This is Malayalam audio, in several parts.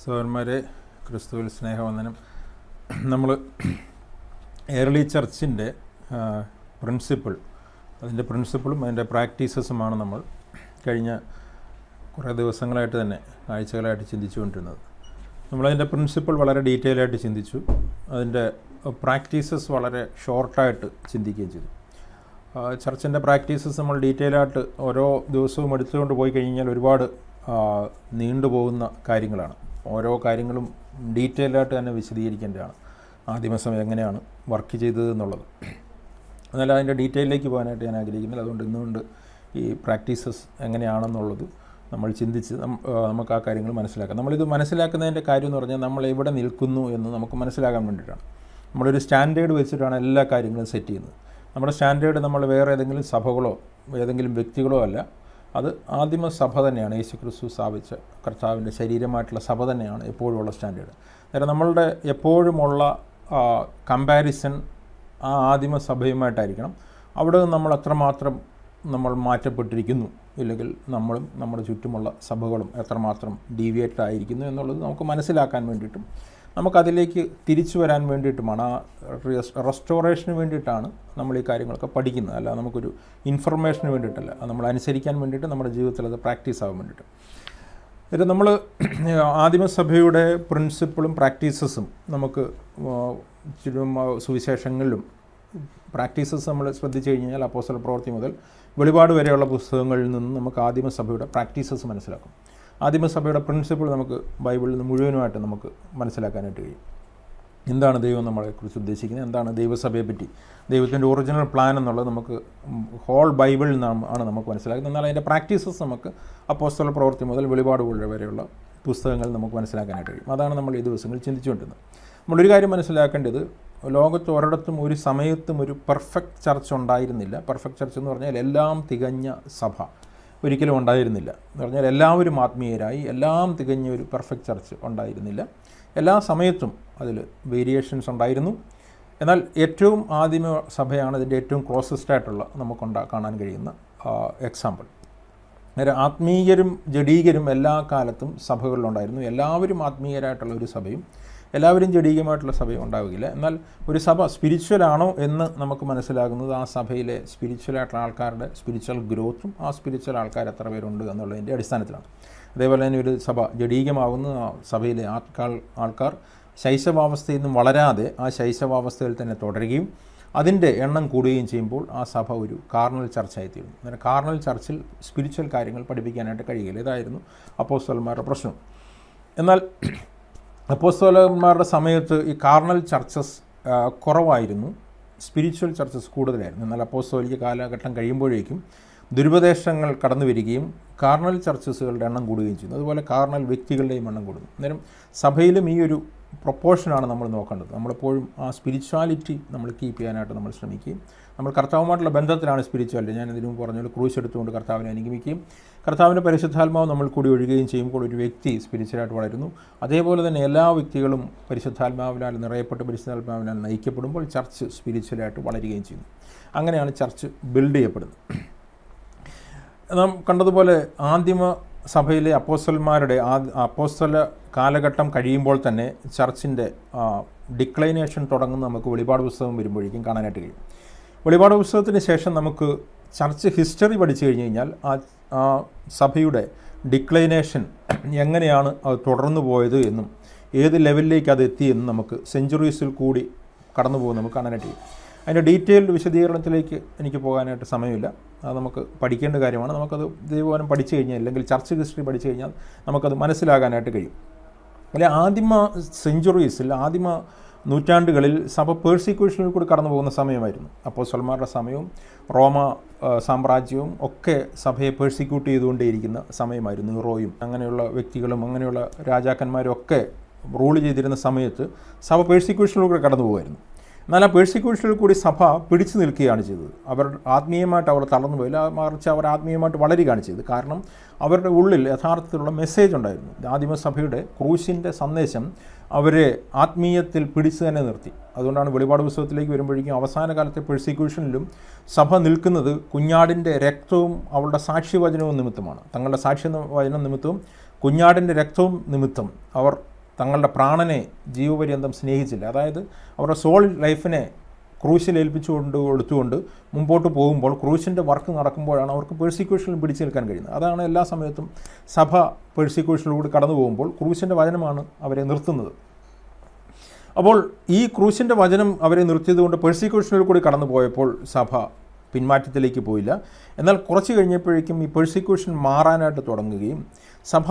സഹോദരന്മാരെ ക്രിസ്തുവിൽ സ്നേഹവന്ദനം നമ്മൾ ഏർലി ചർച്ചിൻ്റെ പ്രിൻസിപ്പിൾ അതിൻ്റെ പ്രിൻസിപ്പിളും അതിൻ്റെ പ്രാക്ടീസസുമാണ് നമ്മൾ കഴിഞ്ഞ കുറേ ദിവസങ്ങളായിട്ട് തന്നെ ആഴ്ചകളായിട്ട് ചിന്തിച്ചുകൊണ്ടിരുന്നത് നമ്മളതിൻ്റെ പ്രിൻസിപ്പിൾ വളരെ ഡീറ്റെയിൽ ആയിട്ട് ചിന്തിച്ചു അതിൻ്റെ പ്രാക്ടീസസ് വളരെ ഷോർട്ടായിട്ട് ചിന്തിക്കുകയും ചെയ്തു ചർച്ചിൻ്റെ പ്രാക്ടീസസ് നമ്മൾ ഡീറ്റെയിൽ ആയിട്ട് ഓരോ ദിവസവും എടുത്തുകൊണ്ട് പോയി കഴിഞ്ഞാൽ ഒരുപാട് നീണ്ടുപോകുന്ന കാര്യങ്ങളാണ് ഓരോ കാര്യങ്ങളും ഡീറ്റെയിൽഡായിട്ട് തന്നെ വിശദീകരിക്കേണ്ടതാണ് ആദിമസം എങ്ങനെയാണ് വർക്ക് ചെയ്തത് എന്നുള്ളത് എന്നാൽ അതിൻ്റെ ഡീറ്റെയിലേക്ക് പോകാനായിട്ട് ഞാൻ ആഗ്രഹിക്കുന്നില്ല അതുകൊണ്ട് ഇന്നുകൊണ്ട് ഈ പ്രാക്ടീസസ് എങ്ങനെയാണെന്നുള്ളത് നമ്മൾ ചിന്തിച്ച് നമുക്ക് ആ കാര്യങ്ങൾ മനസ്സിലാക്കാം നമ്മളിത് മനസ്സിലാക്കുന്നതിൻ്റെ കാര്യം എന്ന് പറഞ്ഞാൽ നമ്മൾ എവിടെ നിൽക്കുന്നു എന്ന് നമുക്ക് മനസ്സിലാക്കാൻ വേണ്ടിയിട്ടാണ് നമ്മളൊരു സ്റ്റാൻഡേർഡ് വെച്ചിട്ടാണ് എല്ലാ കാര്യങ്ങളും സെറ്റ് ചെയ്യുന്നത് നമ്മുടെ സ്റ്റാൻഡേർഡ് നമ്മൾ വേറെ ഏതെങ്കിലും സഭകളോ ഏതെങ്കിലും വ്യക്തികളോ അല്ല അത് ആദിമ സഭ തന്നെയാണ് യേശു ക്രിസ്തു സ്ഥാപിച്ച കർത്താവിൻ്റെ ശരീരമായിട്ടുള്ള സഭ തന്നെയാണ് എപ്പോഴുമുള്ള സ്റ്റാൻഡേർഡ് അന്നേരം നമ്മളുടെ എപ്പോഴുമുള്ള കമ്പാരിസൺ ആ ആദിമ സഭയുമായിട്ടായിരിക്കണം അവിടെ നിന്ന് നമ്മൾ എത്രമാത്രം നമ്മൾ മാറ്റപ്പെട്ടിരിക്കുന്നു ഇല്ലെങ്കിൽ നമ്മളും നമ്മുടെ ചുറ്റുമുള്ള സഭകളും എത്രമാത്രം ഡീവിയേറ്റഡ് ആയിരിക്കുന്നു എന്നുള്ളത് നമുക്ക് മനസ്സിലാക്കാൻ വേണ്ടിയിട്ടും നമുക്കതിലേക്ക് തിരിച്ചു വരാൻ വേണ്ടിയിട്ടുമാണ് ആ റെസ്റ്റോറേഷന് വേണ്ടിയിട്ടാണ് നമ്മൾ ഈ കാര്യങ്ങളൊക്കെ പഠിക്കുന്നത് അല്ല നമുക്കൊരു ഇൻഫർമേഷന് വേണ്ടിയിട്ടല്ല നമ്മൾ അനുസരിക്കാൻ വേണ്ടിയിട്ട് നമ്മുടെ ജീവിതത്തിൽ അത് പ്രാക്ടീസ് ആകാൻ വേണ്ടിയിട്ട് ഇത് നമ്മൾ ആദിമസഭയുടെ പ്രിൻസിപ്പിളും പ്രാക്ടീസസും നമുക്ക് സുവിശേഷങ്ങളിലും പ്രാക്ടീസസ് നമ്മൾ ശ്രദ്ധിച്ചു കഴിഞ്ഞാൽ അപ്പോസ്റ്റൽ പ്രവൃത്തി മുതൽ വെളിപാട് വരെയുള്ള പുസ്തകങ്ങളിൽ നിന്ന് നമുക്ക് ആദിമസഭയുടെ പ്രാക്ടീസസ് മനസ്സിലാക്കും ആദിമസഭയുടെ പ്രിൻസിപ്പിൾ നമുക്ക് ബൈബിളിൽ നിന്ന് മുഴുവനുമായിട്ട് നമുക്ക് മനസ്സിലാക്കാനായിട്ട് കഴിയും എന്താണ് ദൈവം നമ്മളെക്കുറിച്ച് ഉദ്ദേശിക്കുന്നത് എന്താണ് ദൈവസഭയെ പറ്റി ദൈവത്തിൻ്റെ ഒറിജിനൽ പ്ലാൻ എന്നുള്ളത് നമുക്ക് ഹോൾ ബൈബിളിൽ നിന്നാണ് ആണ് നമുക്ക് മനസ്സിലാക്കുന്നത് എന്നാൽ അതിൻ്റെ പ്രാക്ടീസസ് നമുക്ക് അപ്പോസ്തല പ്രവൃത്തി മുതൽ വെളിപാട് വരെയുള്ള പുസ്തകങ്ങൾ നമുക്ക് മനസ്സിലാക്കാനായിട്ട് കഴിയും അതാണ് നമ്മൾ ഈ ദിവസങ്ങളിൽ ചിന്തിച്ചുകൊണ്ടിരുന്നത് നമ്മളൊരു കാര്യം മനസ്സിലാക്കേണ്ടത് ലോകത്ത് ഒരിടത്തും ഒരു സമയത്തും ഒരു പെർഫെക്റ്റ് ചർച്ച് ഉണ്ടായിരുന്നില്ല പെർഫെക്റ്റ് ചർച്ച് എന്ന് പറഞ്ഞാൽ എല്ലാം തികഞ്ഞ സഭ ഒരിക്കലും ഉണ്ടായിരുന്നില്ല എന്ന് പറഞ്ഞാൽ എല്ലാവരും ആത്മീയരായി എല്ലാം തികഞ്ഞ ഒരു പെർഫെക്റ്റ് ചർച്ച് ഉണ്ടായിരുന്നില്ല എല്ലാ സമയത്തും അതിൽ വേരിയേഷൻസ് ഉണ്ടായിരുന്നു എന്നാൽ ഏറ്റവും ആദിമ സഭയാണ് ഇതിൻ്റെ ഏറ്റവും ക്ലോസസ്റ്റ് ആയിട്ടുള്ള നമുക്കുണ്ടാ കാണാൻ കഴിയുന്ന എക്സാമ്പിൾ നേരെ ആത്മീയരും ജഡീകരും എല്ലാ കാലത്തും സഭകളിലുണ്ടായിരുന്നു എല്ലാവരും ആത്മീയരായിട്ടുള്ള ഒരു സഭയും എല്ലാവരും ജഡീകമായിട്ടുള്ള സഭയും ഉണ്ടാവുകയില്ല എന്നാൽ ഒരു സഭ സ്പിരിച്വൽ ആണോ എന്ന് നമുക്ക് മനസ്സിലാകുന്നത് ആ സഭയിലെ സ്പിരിച്വൽ ആയിട്ടുള്ള ആൾക്കാരുടെ സ്പിരിച്വൽ ഗ്രോത്തും ആ സ്പിരിച്വൽ ആൾക്കാർ എത്ര പേരുണ്ട് എന്നുള്ളതിൻ്റെ അടിസ്ഥാനത്തിലാണ് അതേപോലെ തന്നെ ഒരു സഭ ആ സഭയിലെ ആൾക്കാൾ ആൾക്കാർ ശൈശവാവസ്ഥയിൽ നിന്നും വളരാതെ ആ ശൈശവാവസ്ഥയിൽ തന്നെ തുടരുകയും അതിൻ്റെ എണ്ണം കൂടുകയും ചെയ്യുമ്പോൾ ആ സഭ ഒരു കാർണൽ ചർച്ചായി തീരും അങ്ങനെ കാർണൽ ചർച്ചിൽ സ്പിരിച്വൽ കാര്യങ്ങൾ പഠിപ്പിക്കാനായിട്ട് കഴിയില്ല ഇതായിരുന്നു അപ്പോസ്റ്റൽമാരുടെ പ്രശ്നം എന്നാൽ അപ്പോസ്തോലന്മാരുടെ സമയത്ത് ഈ കാർണൽ ചർച്ചസ് കുറവായിരുന്നു സ്പിരിച്വൽ ചർച്ചസ് കൂടുതലായിരുന്നു എന്നാൽ അപ്പോസ്തോലിക കാലഘട്ടം കഴിയുമ്പോഴേക്കും ദുരുപദേശങ്ങൾ കടന്നു വരികയും കാർണൽ ചർച്ചസുകളുടെ എണ്ണം കൂടുകയും ചെയ്യുന്നു അതുപോലെ കാർണൽ വ്യക്തികളുടെയും എണ്ണം കൂടുന്നു അന്നേരം സഭയിലും ഈ ഒരു പ്രൊപ്പോർഷനാണ് നമ്മൾ നോക്കേണ്ടത് നമ്മളെപ്പോഴും ആ സ്പിരിച്വാലിറ്റി നമ്മൾ കീപ്പ് ചെയ്യാനായിട്ട് നമ്മൾ ശ്രമിക്കുകയും നമ്മൾ കർത്താവുമായിട്ടുള്ള ബന്ധത്തിലാണ് സ്പിരിച്വാലിറ്റി ഞാൻ ഇതിനും പറഞ്ഞു ക്രൂസ് എടുത്തുകൊണ്ട് കർത്താവിനെ അനുഗമിക്കുകയും കർത്താവിൻ്റെ പരിശുദ്ധാത്മാവ് നമ്മൾ കൂടി ഒഴുകുകയും ചെയ്യുമ്പോൾ ഒരു വ്യക്തി സ്പിരിച്വലായിട്ട് വളരുന്നു അതേപോലെ തന്നെ എല്ലാ വ്യക്തികളും പരിശുദ്ധാത്മാവിനാൽ നിറയപ്പെട്ട് പരിശുദ്ധാത്മാവിനാൽ നയിക്കപ്പെടുമ്പോൾ ചർച്ച് സ്പിരിച്വലായിട്ട് വളരുകയും ചെയ്യുന്നു അങ്ങനെയാണ് ചർച്ച് ബിൽഡ് ചെയ്യപ്പെടുന്നത് നാം കണ്ടതുപോലെ ആദ്യമ സഭയിലെ അപ്പോസ്റ്റൽമാരുടെ ആ അപ്പോസ്റ്റല കാലഘട്ടം കഴിയുമ്പോൾ തന്നെ ചർച്ചിൻ്റെ ഡിക്ലൈനേഷൻ തുടങ്ങുന്ന നമുക്ക് വെളിപാട് പുസ്തകം വരുമ്പോഴേക്കും കാണാനായിട്ട് കഴിയും വെളിപാട് പുസ്തകത്തിന് ശേഷം നമുക്ക് ചർച്ച് ഹിസ്റ്ററി പഠിച്ചു കഴിഞ്ഞ് കഴിഞ്ഞാൽ ആ ആ സഭയുടെ ഡിക്ലൈനേഷൻ എങ്ങനെയാണ് അത് തുടർന്നു പോയത് എന്നും ഏത് ലെവലിലേക്ക് അത് എത്തിയെന്നും നമുക്ക് സെഞ്ചുറീസിൽ കൂടി കടന്നു പോകുന്ന നമുക്ക് കാണാനായിട്ട് കഴിയും അതിൻ്റെ ഡീറ്റെയിൽഡ് വിശദീകരണത്തിലേക്ക് എനിക്ക് പോകാനായിട്ട് സമയമില്ല നമുക്ക് പഠിക്കേണ്ട കാര്യമാണ് നമുക്കത് ദൈവവനം പഠിച്ചു കഴിഞ്ഞാൽ അല്ലെങ്കിൽ ചർച്ച് ഹിസ്റ്ററി പഠിച്ചു കഴിഞ്ഞാൽ നമുക്കത് മനസ്സിലാകാനായിട്ട് കഴിയും അല്ലെ ആദിമ സെഞ്ചുറീസിൽ ആദിമ നൂറ്റാണ്ടുകളിൽ സഭ പേഴ്സിക്യൂഷനിൽ കൂടി കടന്നു പോകുന്ന സമയമായിരുന്നു അപ്പോൾ സൽമാരുടെ സമയവും റോമ സാമ്രാജ്യവും ഒക്കെ സഭയെ പേഴ്സിക്യൂട്ട് ചെയ്തുകൊണ്ടേയിരിക്കുന്ന സമയമായിരുന്നു യൂറോയും അങ്ങനെയുള്ള വ്യക്തികളും അങ്ങനെയുള്ള രാജാക്കന്മാരും ഒക്കെ റൂൾ ചെയ്തിരുന്ന സമയത്ത് സഭ പേഴ്സിക്യൂഷനിലൂടെ കടന്നു പോകുമായിരുന്നു എന്നാൽ ആ പേഴ്സിക്യൂഷനിൽ കൂടി സഭ പിടിച്ചു നിൽക്കുകയാണ് ചെയ്തത് അവർ ആത്മീയമായിട്ട് അവർ തളർന്നു പോയില്ല മറിച്ച് അവർ ആത്മീയമായിട്ട് വളരുകയാണ് ചെയ്തത് കാരണം അവരുടെ ഉള്ളിൽ യഥാർത്ഥത്തിലുള്ള മെസ്സേജ് ഉണ്ടായിരുന്നു ആദിമസഭയുടെ ക്രൂശിൻ്റെ സന്ദേശം അവരെ ആത്മീയത്തിൽ പിടിച്ചു തന്നെ നിർത്തി അതുകൊണ്ടാണ് വെളിപാട് പുസ്തകത്തിലേക്ക് വരുമ്പോഴേക്കും അവസാന കാലത്തെ പെഴ്സിക്യൂഷനിലും സഭ നിൽക്കുന്നത് കുഞ്ഞാടിൻ്റെ രക്തവും അവളുടെ സാക്ഷ്യവചനവും നിമിത്തമാണ് തങ്ങളുടെ സാക്ഷ്യ വചനം നിമിത്തവും കുഞ്ഞാടിൻ്റെ രക്തവും നിമിത്തം അവർ തങ്ങളുടെ പ്രാണനെ ജീവപര്യന്തം സ്നേഹിച്ചില്ല അതായത് അവരുടെ സോൾ ലൈഫിനെ ക്രൂശിലേൽപ്പിച്ചുകൊണ്ട് കൊടുത്തുകൊണ്ട് മുമ്പോട്ട് പോകുമ്പോൾ ക്രൂശിൻ്റെ വർക്ക് നടക്കുമ്പോഴാണ് അവർക്ക് പേഴ്സിക്യൂഷനിൽ പിടിച്ചു നിൽക്കാൻ കഴിയുന്നത് അതാണ് എല്ലാ സമയത്തും സഭ പേഴ്സിക്യൂഷനിലൂടെ കടന്നു പോകുമ്പോൾ ക്രൂശിൻ്റെ വചനമാണ് അവരെ നിർത്തുന്നത് അപ്പോൾ ഈ ക്രൂശിൻ്റെ വചനം അവരെ നിർത്തിയതുകൊണ്ട് പേഴ്സിക്യൂഷനിൽ കൂടി കടന്നു പോയപ്പോൾ സഭ പിന്മാറ്റത്തിലേക്ക് പോയില്ല എന്നാൽ കുറച്ച് കഴിഞ്ഞപ്പോഴേക്കും ഈ പേഴ്സിക്യൂഷൻ മാറാനായിട്ട് തുടങ്ങുകയും സഭ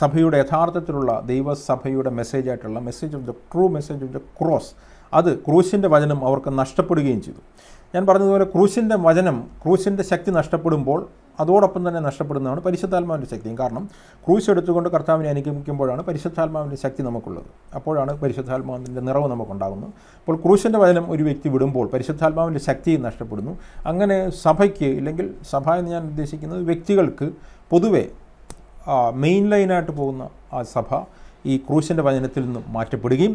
സഭയുടെ യഥാർത്ഥത്തിലുള്ള ദൈവസഭയുടെ മെസ്സേജായിട്ടുള്ള message of the true message of the cross അത് ക്രൂശിൻ്റെ വചനം അവർക്ക് നഷ്ടപ്പെടുകയും ചെയ്തു ഞാൻ പറഞ്ഞതുപോലെ ക്രൂശിൻ്റെ വചനം ക്രൂശിൻ്റെ ശക്തി നഷ്ടപ്പെടുമ്പോൾ അതോടൊപ്പം തന്നെ നഷ്ടപ്പെടുന്നതാണ് പരിശുദ്ധാത്മാവിൻ്റെ ശക്തിയും കാരണം ക്രൂശ് എടുത്തുകൊണ്ട് കർത്താവിനെ അനുഗമിക്കുമ്പോഴാണ് പരിശുദ്ധാത്മാവിൻ്റെ ശക്തി നമുക്കുള്ളത് അപ്പോഴാണ് പരിശുദ്ധാത്മാവിൻ്റെ നിറവ് നമുക്കുണ്ടാകുന്നത് അപ്പോൾ ക്രൂശിൻ്റെ വചനം ഒരു വ്യക്തി വിടുമ്പോൾ പരിശുദ്ധാത്മാവിൻ്റെ ശക്തി നഷ്ടപ്പെടുന്നു അങ്ങനെ സഭയ്ക്ക് ഇല്ലെങ്കിൽ സഭ എന്ന് ഞാൻ ഉദ്ദേശിക്കുന്നത് വ്യക്തികൾക്ക് പൊതുവേ മെയിൻ ലൈനായിട്ട് പോകുന്ന ആ സഭ ഈ ക്രൂശൻ്റെ വചനത്തിൽ നിന്നും മാറ്റപ്പെടുകയും